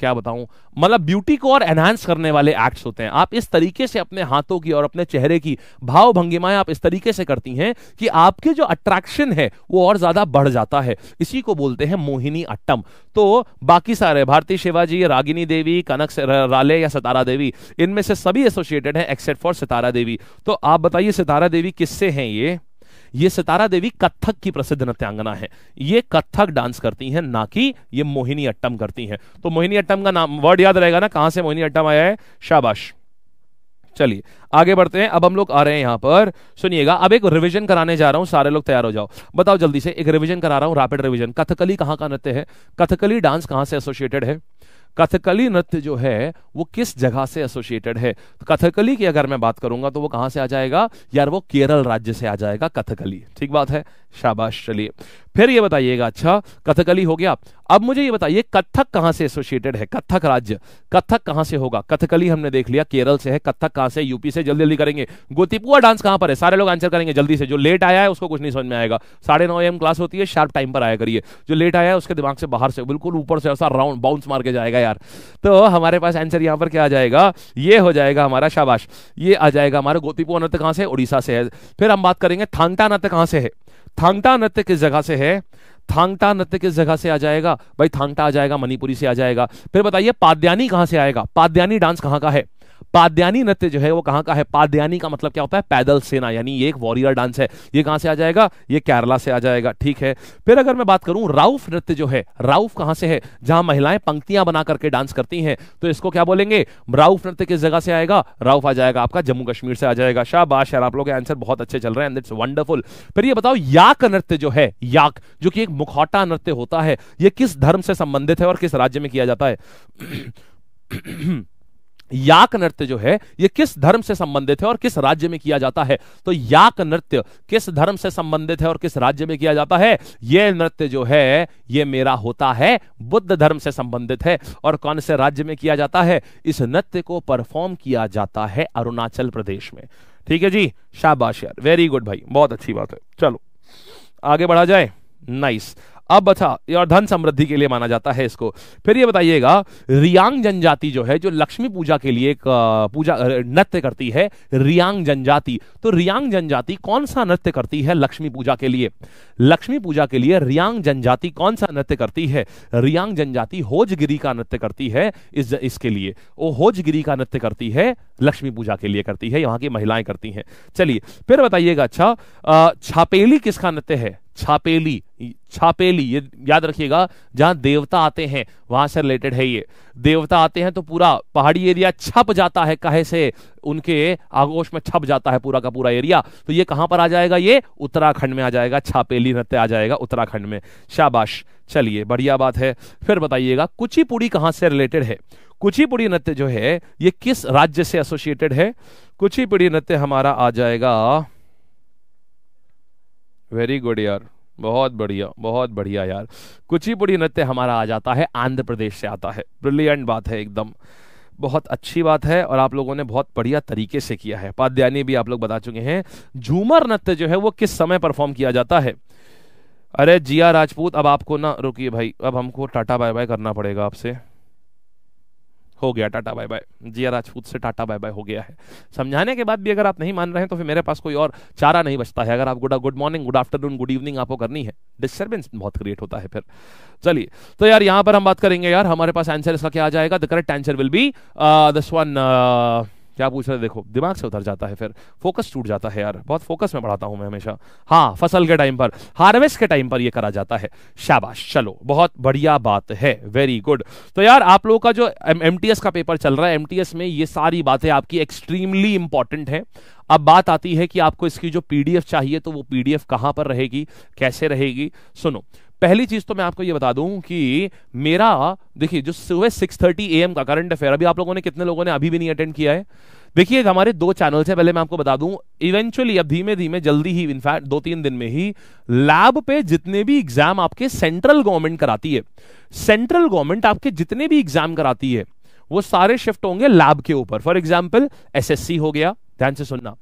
क्या बताऊं मतलब ब्यूटी को और एनहांस करने वाले एक्ट्स होते हैं आप इस तरीके से अपने हाथों की और अपने चेहरे की भाव भंगिमाएं आप इस तरीके से करती हैं कि आपके जो अट्रैक्शन है वो और ज्यादा बढ़ जाता है इसी को बोलते हैं मोहिनी अट्टम तो बाकी सारे भारती शिवाजी रागिनी देवी कनक राले या सितारा देवी इनमें से सभी एसोसिएटेड है एक्सेप्ट फॉर सितारा देवी तो आप बताइए सितारा देवी किससे हैं ये ये सितारा देवी कथक की प्रसिद्ध नृत्यांगना है ये कथक डांस करती हैं ना कि ये मोहिनी अट्टम करती हैं तो मोहिनी अट्टम का नाम वर्ड याद रहेगा ना कहां से मोहिनी अट्टम आया है शाबाश चलिए आगे बढ़ते हैं अब हम लोग आ रहे हैं यहां पर सुनिएगा अब एक रिवीजन कराने जा रहा हूं सारे लोग तैयार हो जाओ बताओ जल्दी से एक रिवीजन करा रहा हूं रैपिड रिवीजन कथकली कहां का नृत्य है कथकली डांस कहां से एसोसिएटेड है कथकली नृत्य जो है वो किस जगह से एसोसिएटेड है कथकली की अगर मैं बात करूंगा तो वो कहां से आ जाएगा यार वो केरल राज्य से आ जाएगा कथकली ठीक बात है शाबाश चलिए फिर ये बताइएगा अच्छा कथकली हो गया अब मुझे ये बताइए कथक कहां से एसोसिएटेड है कथक राज्य कथक कहां से होगा कथकली हमने देख लिया केरल से है कथक कहां से यूपी से जल्दी जल्दी करेंगे गोतीपुआ डांस कहां पर है सारे लोग आंसर करेंगे जल्दी से जो लेट आया है उसको कुछ नहीं समझ में आएगा साढ़े नौ एम क्लास होती है शार्प टाइम पर आया करिए जो लेट आया है उसके दिमाग से बाहर से बिल्कुल ऊपर से ऐसा राउंड बाउंस मार के जाएगा यार तो हमारे पास आंसर यहां पर क्या आ जाएगा ये हो जाएगा हमारा शाबाश ये आ जाएगा हमारा गोतीपुआ नृत्य कहां से उड़ीसा से है फिर हम बात करेंगे थांगटा नृत्य कहां से है थांगटा नृत्य किस जगह से है थांगटा नृत्य किस जगह से आ जाएगा भाई थांगटा आ जाएगा मणिपुरी से आ जाएगा फिर बताइए पाद्यानी कहां से आएगा पाद्यानी डांस कहां का है पाद्यानी नृत्य जो है वो कहां का है पाद्यानी का मतलब क्या होता है पैदल सेना यानी ये एक वॉरियर डांस है ये कहां से आ जाएगा ये केरला से आ जाएगा ठीक है फिर अगर मैं बात करूं राउफ नृत्य जो है राउफ कहां से है जहां महिलाएं पंक्तियां बना करके डांस करती हैं तो इसको क्या बोलेंगे राउफ नृत्य किस जगह से आएगा राउफ आ जाएगा आपका जम्मू कश्मीर से आ जाएगा शाहबाश यार आप लोग के आंसर बहुत अच्छे चल रहे हैं इट्स वंडरफुल फिर ये बताओ याक नृत्य जो है याक जो कि एक मुखौटा नृत्य होता है ये किस धर्म से संबंधित है और किस राज्य में किया जाता है (clears throat) (clears throat) याक नृत्य जो है ये किस धर्म से संबंधित है और किस राज्य में किया जाता है तो याक नृत्य किस धर्म से संबंधित है और किस राज्य में किया जाता है यह नृत्य जो है ये मेरा होता है बुद्ध धर्म से संबंधित है और कौन से राज्य में किया जाता है इस नृत्य को परफॉर्म किया जाता है अरुणाचल प्रदेश में ठीक है जी शाबाश यार वेरी गुड भाई बहुत अच्छी बात है चलो आगे बढ़ा जाए नाइस अब अच्छा और धन समृद्धि के लिए माना जाता है इसको फिर ये बताइएगा रियांग जनजाति जो है जो लक्ष्मी पूजा के लिए एक पूजा नृत्य करती है रियांग जनजाति तो रियांग जनजाति कौन सा नृत्य करती है लक्ष्मी पूजा के लिए लक्ष्मी पूजा के लिए रियांग जनजाति कौन सा नृत्य करती है रियांग जनजाति होजगिरी का नृत्य करती है इस इसके लिए वो होजगिरी का नृत्य करती है लक्ष्मी पूजा के लिए करती है यहाँ की महिलाएं करती हैं चलिए फिर बताइएगा अच्छा छापेली किसका नृत्य है छापेली छापेली ये याद रखिएगा जहां देवता आते हैं वहां से रिलेटेड है ये देवता आते हैं तो पूरा पहाड़ी एरिया छप जाता है कहे से उनके आगोश में छप जाता है पूरा का पूरा एरिया तो ये कहां पर आ जाएगा ये उत्तराखंड में आ जाएगा छापेली नृत्य आ जाएगा उत्तराखंड में शाबाश चलिए बढ़िया बात है फिर बताइएगा कुचिपुड़ी कहां से रिलेटेड है कुचिपुड़ी नृत्य जो है ये किस राज्य से एसोसिएटेड है कुचिपुड़ी नृत्य हमारा आ जाएगा वेरी गुड यार बहुत बढ़िया बहुत बढ़िया यार कुचिपुड़ी नृत्य हमारा आ जाता है आंध्र प्रदेश से आता है ब्रिलियंट बात है एकदम बहुत अच्छी बात है और आप लोगों ने बहुत बढ़िया तरीके से किया है पाद्यानी भी आप लोग बता चुके हैं झूमर नृत्य जो है वो किस समय परफॉर्म किया जाता है अरे जिया राजपूत अब आपको ना रुकिए भाई अब हमको टाटा बाय बाय करना पड़ेगा आपसे हो गया tata bye bye Jiya Rajput से टाटा बाय बाय हो गया है समझाने के बाद भी अगर आप नहीं मान रहे हैं तो फिर मेरे पास कोई और चारा नहीं बचता है अगर आप good good morning good afternoon good evening आपको करनी है डिस्टर्बेंस बहुत क्रिएट होता है फिर चलिए तो यार यहां पर हम बात करेंगे यार हमारे पास आंसर इसका क्या आ जाएगा the correct answer will be this one क्या पूछ रहे देखो दिमाग से उतर जाता है फिर फोकस टूट जाता है यार बहुत फोकस में बढ़ाता हूं मैं हमेशा हाँ फसल के टाइम पर हार्वेस्ट के टाइम पर यह करा जाता है शाबाश चलो बहुत बढ़िया बात है वेरी गुड तो यार आप लोगों का जो एम का पेपर चल रहा है एम में ये सारी बातें आपकी एक्सट्रीमली इंपॉर्टेंट है अब बात आती है कि आपको इसकी जो पीडीएफ चाहिए तो वो पीडीएफ कहां पर रहेगी कैसे रहेगी सुनो पहली चीज तो मैं आपको ये बता दूं कि मेरा देखिए जो सुबह सिक्स थर्टी ए एम का करंट अफेयर अभी आप लोगों ने कितने लोगों ने अभी भी नहीं अटेंड किया है देखिए हमारे दो चैनल्स है पहले मैं आपको बता दूं इवेंचुअली अब धीमे धीमे जल्दी ही इनफैक्ट दो तीन दिन में ही लैब पे जितने भी एग्जाम आपके सेंट्रल गवर्नमेंट कराती है सेंट्रल गवर्नमेंट आपके जितने भी एग्जाम कराती है वो सारे शिफ्ट होंगे लैब के ऊपर फॉर एग्जाम्पल एस हो गया ध्यान से सुनना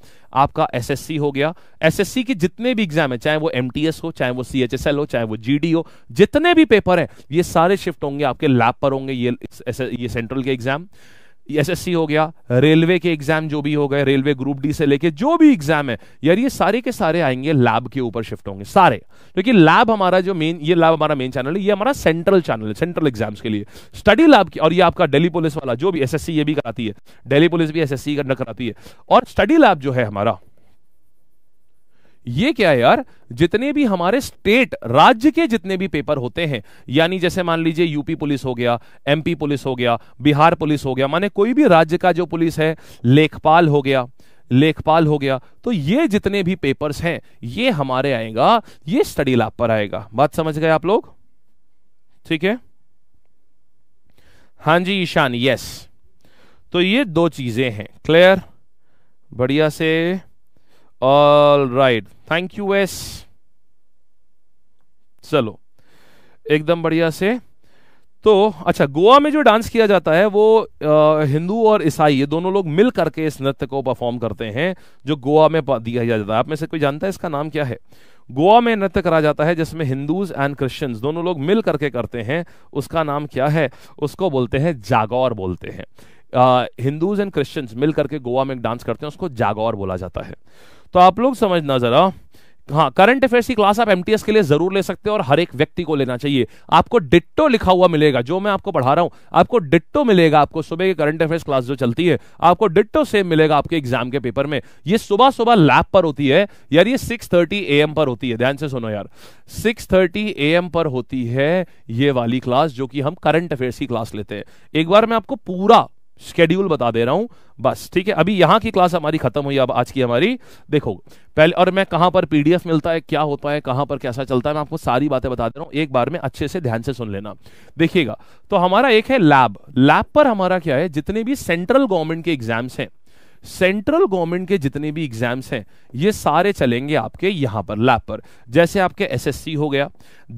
आपका एसएससी हो गया एसएससी के जितने भी एग्जाम है चाहे वो एमटीएस हो चाहे वो सीएचएसएल हो चाहे वो जीडी हो जितने भी पेपर है ये सारे शिफ्ट होंगे आपके लैब पर होंगे ये ये सेंट्रल के एग्जाम एसएससी हो गया रेलवे के एग्जाम जो भी हो गए रेलवे ग्रुप डी से लेके जो भी एग्जाम है यार ये सारे के सारे आएंगे लैब के ऊपर शिफ्ट होंगे सारे क्योंकि लैब हमारा जो मेन ये लैब हमारा मेन चैनल है ये हमारा सेंट्रल चैनल है सेंट्रल एग्जाम्स के लिए स्टडी लैब की और ये आपका डेली पुलिस वाला जो भी एस ये भी कराती है डेली पुलिस भी एस करना कराती है और स्टडी लैब जो है हमारा ये क्या है यार जितने भी हमारे स्टेट राज्य के जितने भी पेपर होते हैं यानी जैसे मान लीजिए यूपी पुलिस हो गया एमपी पुलिस हो गया बिहार पुलिस हो गया माने कोई भी राज्य का जो पुलिस है लेखपाल हो गया लेखपाल हो गया तो ये जितने भी पेपर्स हैं ये हमारे आएगा ये स्टडी लैब पर आएगा बात समझ गए आप लोग ठीक है हां जी ईशान यस तो ये दो चीजें हैं क्लियर बढ़िया से ऑल राइट थैंक यू एस चलो एकदम बढ़िया से तो अच्छा गोवा में जो डांस किया जाता है वो हिंदू और ईसाई ये दोनों लोग मिल करके इस नृत्य को परफॉर्म करते हैं जो गोवा में दिया जाता है आप में से कोई जानता है इसका नाम क्या है गोवा में नृत्य करा जाता है जिसमें हिंदूज एंड क्रिश्चियंस दोनों लोग मिल करके करते हैं उसका नाम क्या है उसको बोलते हैं जागौर बोलते हैं हिंदूज एंड क्रिश्चियंस मिल करके गोवा में डांस करते हैं उसको जागौर बोला जाता है तो आप लोग समझना जरा हाँ करंट अफेयर्स की क्लास आप एमटीएस के लिए जरूर ले सकते हो और हर एक व्यक्ति को लेना चाहिए आपको डिट्टो लिखा हुआ मिलेगा जो मैं आपको पढ़ा रहा हूं आपको डिट्टो मिलेगा आपको सुबह की करंट अफेयर्स क्लास जो चलती है आपको डिट्टो सेम मिलेगा आपके एग्जाम के पेपर में ये सुबह सुबह लैब पर होती है यार ये सिक्स थर्टी एम पर होती है ध्यान से सुनो यार सिक्स थर्टी एम पर होती है ये वाली क्लास जो कि हम करंट अफेयर्स की क्लास लेते हैं एक बार मैं आपको पूरा शेड्यूल बता दे रहा हूं बस ठीक है अभी यहां की क्लास हमारी खत्म हुई अब आज की हमारी देखो पहले और मैं कहां पर पीडीएफ मिलता है क्या होता है कहां पर कैसा चलता है मैं आपको सारी बातें बता दे रहा हूं एक बार में अच्छे से ध्यान से सुन लेना देखिएगा तो हमारा एक है लैब लैब पर हमारा क्या है जितने भी सेंट्रल गवर्नमेंट के एग्जाम्स हैं सेंट्रल गवर्नमेंट के जितने भी एग्जाम्स हैं ये सारे चलेंगे आपके यहां पर लैब पर जैसे आपके एसएससी हो गया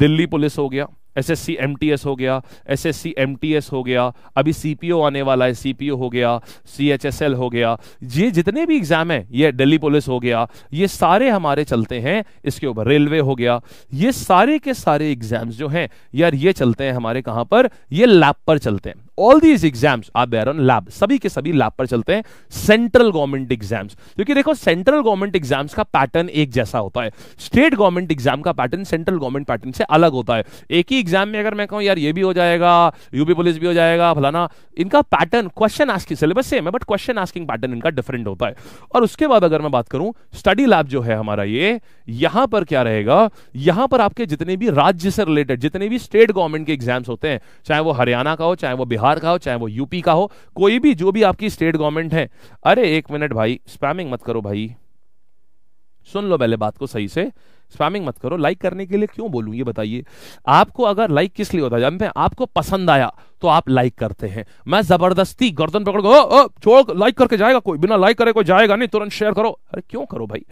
दिल्ली पुलिस हो गया S S C M T S हो गया S S C M T S हो गया अभी सी पी ओ आने वाला है सी पी ओ हो गया सी एच एस एल हो गया ये जितने भी एग्जाम हैं ये दिल्ली पुलिस हो गया ये सारे हमारे चलते हैं इसके ऊपर रेलवे हो गया ये सारे के सारे एग्जाम्स जो हैं यार ये चलते हैं हमारे कहाँ पर ये लैब पर चलते हैं all these exams are bear on lab सभी के सभी लैब पर चलते हैं सेंट्रल गवर्नमेंट एग्जाम्स क्योंकि देखो सेंट्रल गवर्नमेंट एग्जाम्स का पैटर्न एक जैसा होता है स्टेट गवर्नमेंट एग्जाम का पैटर्न सेंट्रल गवर्नमेंट पैटर्न से अलग होता है एक ही एग्जाम में अगर मैं कहूँ यार ये भी हो जाएगा यूपी पुलिस भी हो जाएगा फलाना इनका pattern question asking syllabus same है बट क्वेश्चन आस्किंग पैटर्न इनका डिफरेंट होता है और उसके बाद अगर मैं बात करूं स्टडी लैब जो है हमारा ये यहां पर क्या रहेगा यहां पर आपके जितने भी राज्य से रिलेटेड जितने भी स्टेट गवर्नमेंट के एग्जाम्स होते हैं चाहे वो हरियाणा का हो चाहे वो बिहार बिहार का हो चाहे वो यूपी का हो कोई भी जो भी आपकी स्टेट गवर्नमेंट है अरे एक मिनट भाई स्पैमिंग मत करो भाई सुन लो पहले बात को सही से स्पैमिंग मत करो लाइक करने के लिए क्यों बोलूँ ये बताइए आपको अगर लाइक किस लिए होता है मैं आपको पसंद आया तो आप लाइक करते हैं मैं जबरदस्ती गर्दन पकड़ ओ, ओ, छोड़ लाइक करके जाएगा कोई बिना लाइक करे कोई जाएगा नहीं तुरंत शेयर करो अरे क्यों करो भाई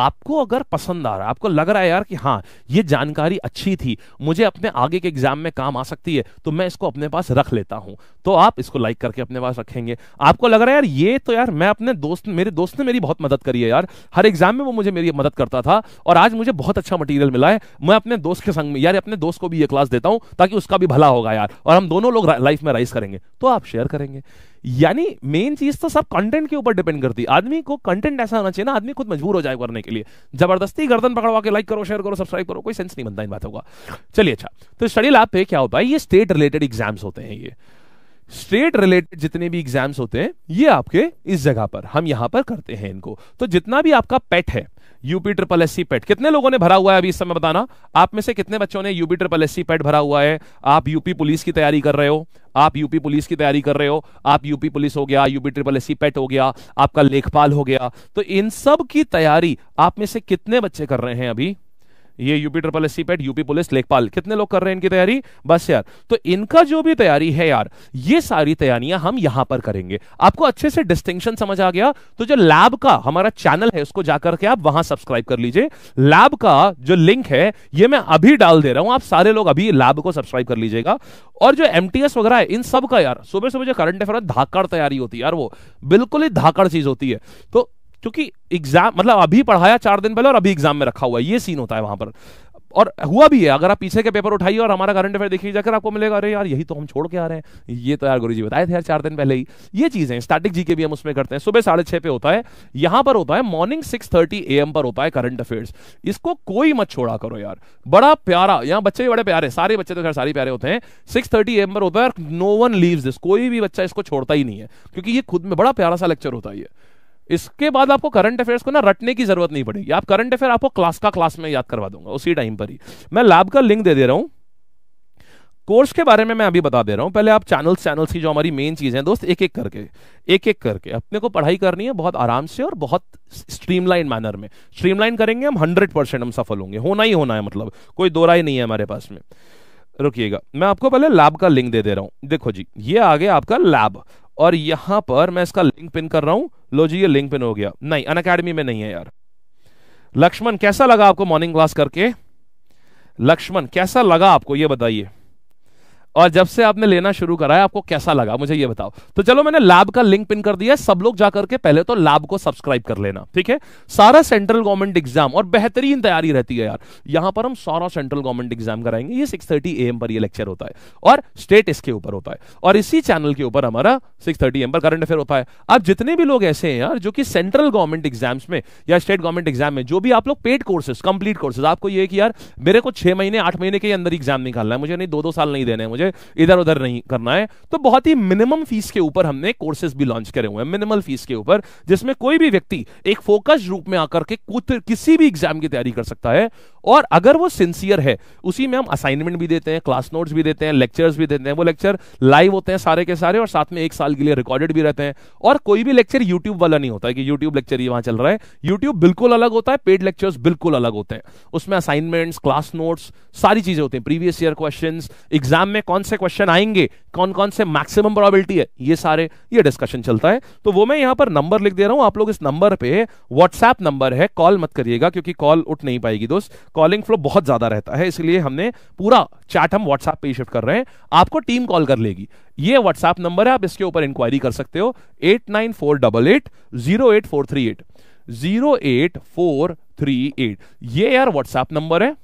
आपको अगर पसंद आ रहा है आपको लग रहा है यार कि हाँ ये जानकारी अच्छी थी मुझे अपने आगे के एग्जाम में काम आ सकती है तो मैं इसको अपने पास रख लेता हूं तो आप इसको लाइक करके अपने पास रखेंगे आपको लग रहा है यार ये तो यार मैं अपने दोस्त मेरे दोस्त ने मेरी बहुत मदद करी है यार हर एग्जाम में वो मुझे मेरी मदद करता था और आज मुझे बहुत अच्छा मटेरियल मिला है मैं अपने दोस्त के संग में यार अपने दोस्त को भी ये क्लास देता हूं ताकि उसका भी भला होगा यार और हम दोनों लोग लाइफ में राइस करेंगे तो आप शेयर करेंगे यानी मेन चीज तो सब कंटेंट के ऊपर डिपेंड करती है आदमी को कंटेंट ऐसा होना चाहिए ना आदमी खुद मजबूर हो जाए करने के लिए जबरदस्ती गर्दन पकड़वा के लाइक करो शेयर करो सब्सक्राइब करो कोई सेंस नहीं बनता इन बातों का चलिए अच्छा तो स्टडी लैब पे क्या होता है ये स्टेट रिलेटेड एग्जाम्स होते हैं ये स्टेट रिलेटेड जितने भी एग्जाम्स होते हैं ये आपके इस जगह पर हम यहां पर करते हैं इनको तो जितना भी आपका पेट है यूपी ट्रिपल एस पेट कितने लोगों ने भरा हुआ है अभी इस समय बताना आप में से कितने बच्चों ने यूपी ट्रिपल एस पेट भरा हुआ है आप यूपी पुलिस की तैयारी कर रहे हो आप यूपी पुलिस की तैयारी कर रहे हो आप यूपी पुलिस हो गया यूपी ट्रिपल एस पेट हो गया आपका लेखपाल हो गया तो इन सब की तैयारी आप में से कितने बच्चे कर रहे हैं अभी ये UP triple S PET UP police लेखपाल कितने लोग कर रहे हैं इनकी तैयारी बस यार तो इनका जो भी तैयारी है यार ये सारी तैयारियां हम यहां पर करेंगे आपको अच्छे से डिस्टिंक्शन समझ आ गया तो जो लैब का हमारा चैनल है उसको जाकर के आप वहां सब्सक्राइब कर लीजिए लैब का जो लिंक है ये मैं अभी डाल दे रहा हूं आप सारे लोग अभी लैब को सब्सक्राइब कर लीजिएगा और जो एमटीएस वगैरह है इन सब का यार सुबह सुबह जो करंट अफेयर धाकड़ तैयारी होती है यार वो बिल्कुल ही धाकड़ चीज होती है तो क्योंकि एग्जाम मतलब अभी पढ़ाया चार दिन पहले और अभी एग्जाम में रखा हुआ है ये सीन होता है वहां पर और हुआ भी है अगर आप पीछे के पेपर उठाइए और हमारा करंट अफेयर देखिए जाकर आपको मिलेगा अरे यार यही तो हम छोड़ के आ रहे हैं ये तो यार गुरु जी बताए थे यार चार दिन पहले ही ये चीजें स्टैटिक जी के भी हम उसमें करते हैं सुबह साढ़े छह पे होता है यहां पर होता है morning six thirty A M पर होता है करंट अफेयर इसको कोई मत छोड़ा करो यार बड़ा प्यारा यहाँ बच्चे भी बड़े प्यारे सारे बच्चे तो खैर सारे प्यारे होते हैं सिक्स थर्टी ए एम पर होता है नो वन लीव दिस कोई भी बच्चा इसको छोड़ता ही नहीं है क्योंकि ये खुद में बड़ा प्यारा सा लेक्चर होता है इसके बाद आपको करंट अफेयर्स को ना रटने की जरूरत नहीं पड़ेगी आप करंट अफेयर आपको क्लास का क्लास में याद करवा दूंगा उसी टाइम पर ही मैं लैब का लिंक दे दे रहा हूं कोर्स के बारे में मैं अभी बता दे रहा हूं पहले आप चैनल्स चैनल्स की जो हमारी मेन चीजें हैं दोस्त एक एक करके एक एक करके अपने को पढ़ाई करनी है बहुत आराम से और बहुत स्ट्रीमलाइन मैनर में स्ट्रीमलाइन करेंगे हम हंड्रेड परसेंट हम सफल होंगे होना ही होना है मतलब कोई दो राय नहीं है हमारे पास में रुकिएगा मैं आपको पहले लैब का लिंक दे दे रहा हूं देखो जी ये आ गया आपका लैब और यहां पर मैं इसका लिंक पिन कर रहा हूं लो जी ये लिंक पिन हो गया नहीं अन अकेडमी में नहीं है यार लक्ष्मण कैसा लगा आपको मॉर्निंग क्लास करके लक्ष्मण कैसा लगा आपको ये बताइए और जब से आपने लेना शुरू करा है आपको कैसा लगा मुझे ये बताओ तो चलो मैंने लैब का लिंक पिन कर दिया है सब लोग जाकर के पहले तो लैब को सब्सक्राइब कर लेना ठीक है सारा सेंट्रल गवर्नमेंट एग्जाम और बेहतरीन तैयारी रहती है यार यहां पर हम सारा सेंट्रल गवर्नमेंट एग्जाम कराएंगे ये सिक्स थर्टी एम पर यह लेक्चर होता है और स्टेट इसके ऊपर होता है और इसी चैनल के ऊपर हमारा सिक्स थर्टी एम पर करंट अफेयर होता है अब जितने भी लोग ऐसे हैं यार जो कि सेंट्रल गवर्नमेंट एग्जाम्स में या स्टेट गवर्नमेंट एग्जाम में जो भी आप लोग पेड कोर्सेस कंप्लीट कोर्सेज आपको ये कि यार मेरे को छह महीने आठ महीने के अंदर एग्जाम निकालना है मुझे नहीं दो दो साल नहीं देने मुझे मुझे इधर उधर नहीं करना है तो बहुत ही मिनिमम फीस के ऊपर हमने कोर्सेज भी लॉन्च करे हुए हैं मिनिमल फीस के ऊपर जिसमें कोई भी व्यक्ति एक फोकस रूप में आकर के किसी भी एग्जाम की तैयारी कर सकता है और अगर वो सिंसियर है उसी में हम असाइनमेंट भी देते हैं क्लास नोट्स भी देते हैं लेक्चर्स भी देते हैं वो लेक्चर लाइव होते हैं सारे के सारे और साथ में एक साल के लिए रिकॉर्डेड भी रहते हैं और कोई भी लेक्चर यूट्यूब वाला नहीं होता है कि यूट्यूब लेक्चर ही वहां चल रहा है यूट्यूब बिल्कुल अलग होता है पेड लेक्चर्स बिल्कुल अलग होते हैं उसमें असाइनमेंट्स क्लास नोट्स सारी चीजें होती हैं प्रीवियस ईयर क्वेश्चन एग्जाम में कौन से क्वेश्चन आएंगे कौन कौन से मैक्सिमम प्रोबेबिलिटी है ये सारे ये डिस्कशन चलता है तो वो मैं यहाँ पर नंबर लिख दे रहा हूँ आप लोग इस नंबर पे व्हाट्सएप नंबर है कॉल मत करिएगा क्योंकि कॉल उठ नहीं पाएगी दोस्त कॉलिंग फ्लो बहुत ज्यादा रहता है इसलिए हमने पूरा चैट हम व्हाट्सएप पे शिफ्ट कर रहे हैं आपको टीम कॉल कर लेगी ये व्हाट्सएप नंबर है आप इसके ऊपर इंक्वायरी कर सकते हो eight nine four double eight zero eight four three eight zero eight four three eight ये यार व्हाट्सएप नंबर है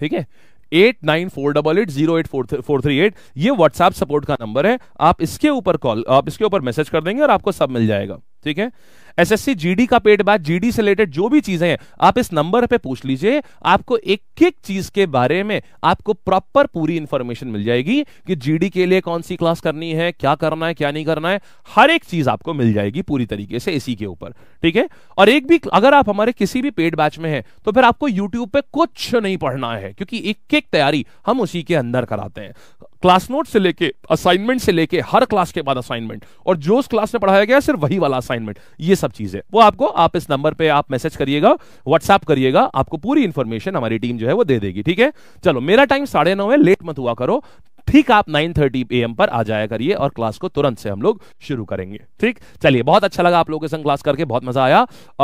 ठीक है eight nine four double eight zero eight four three eight ये व्हाट्सएप सपोर्ट का नंबर है आप इसके ऊपर कॉल आप इसके ऊपर मैसेज कर देंगे और आपको सब मिल जाएगा ठीक है एसएससी जीडी का पेड बैच जीडी से रिलेटेड जो भी चीजें हैं आप इस नंबर पे पूछ लीजिए आपको एक एक चीज के बारे में आपको प्रॉपर पूरी इंफॉर्मेशन मिल जाएगी कि जीडी के लिए कौन सी क्लास करनी है क्या करना है क्या नहीं करना है हर एक चीज आपको मिल जाएगी पूरी तरीके से इसी के ऊपर ठीक है और एक भी अगर आप हमारे किसी भी पेड बैच में है तो फिर आपको यूट्यूब पे कुछ नहीं पढ़ना है क्योंकि एक एक तैयारी हम उसी के अंदर कराते हैं क्लास नोट से लेके असाइनमेंट से लेके हर क्लास के बाद असाइनमेंट और जो उस क्लास में पढ़ाया गया सिर्फ वही वाला असाइनमेंट ये सब चीजें वो आपको आप इस नंबर पे आप मैसेज करिएगा व्हाट्सएप करिएगा आपको पूरी इंफॉर्मेशन हमारी टीम जो है वो दे देगी ठीक है चलो मेरा टाइम साढ़े नौ है लेट मत हुआ करो ठीक आप 9:30 एम पर आ जाया करिए और क्लास को तुरंत से हम लोग शुरू करेंगे ठीक चलिए बहुत अच्छा लगा आप लोगों के संग क्लास करके बहुत मजा आया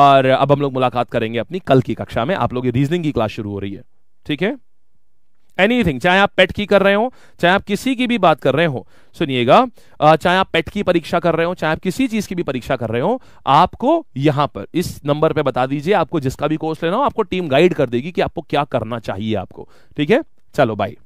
और अब हम लोग मुलाकात करेंगे अपनी कल की कक्षा में आप लोग की रीजनिंग की क्लास शुरू हो रही है ठीक है एनीथिंग चाहे आप पेट की कर रहे हो चाहे आप किसी की भी बात कर रहे हो सुनिएगा चाहे आप पेट की परीक्षा कर रहे हो चाहे आप किसी चीज की भी परीक्षा कर रहे हो आपको यहां पर इस नंबर पे बता दीजिए आपको जिसका भी कोर्स लेना हो आपको टीम गाइड कर देगी कि आपको क्या करना चाहिए आपको ठीक है चलो बाई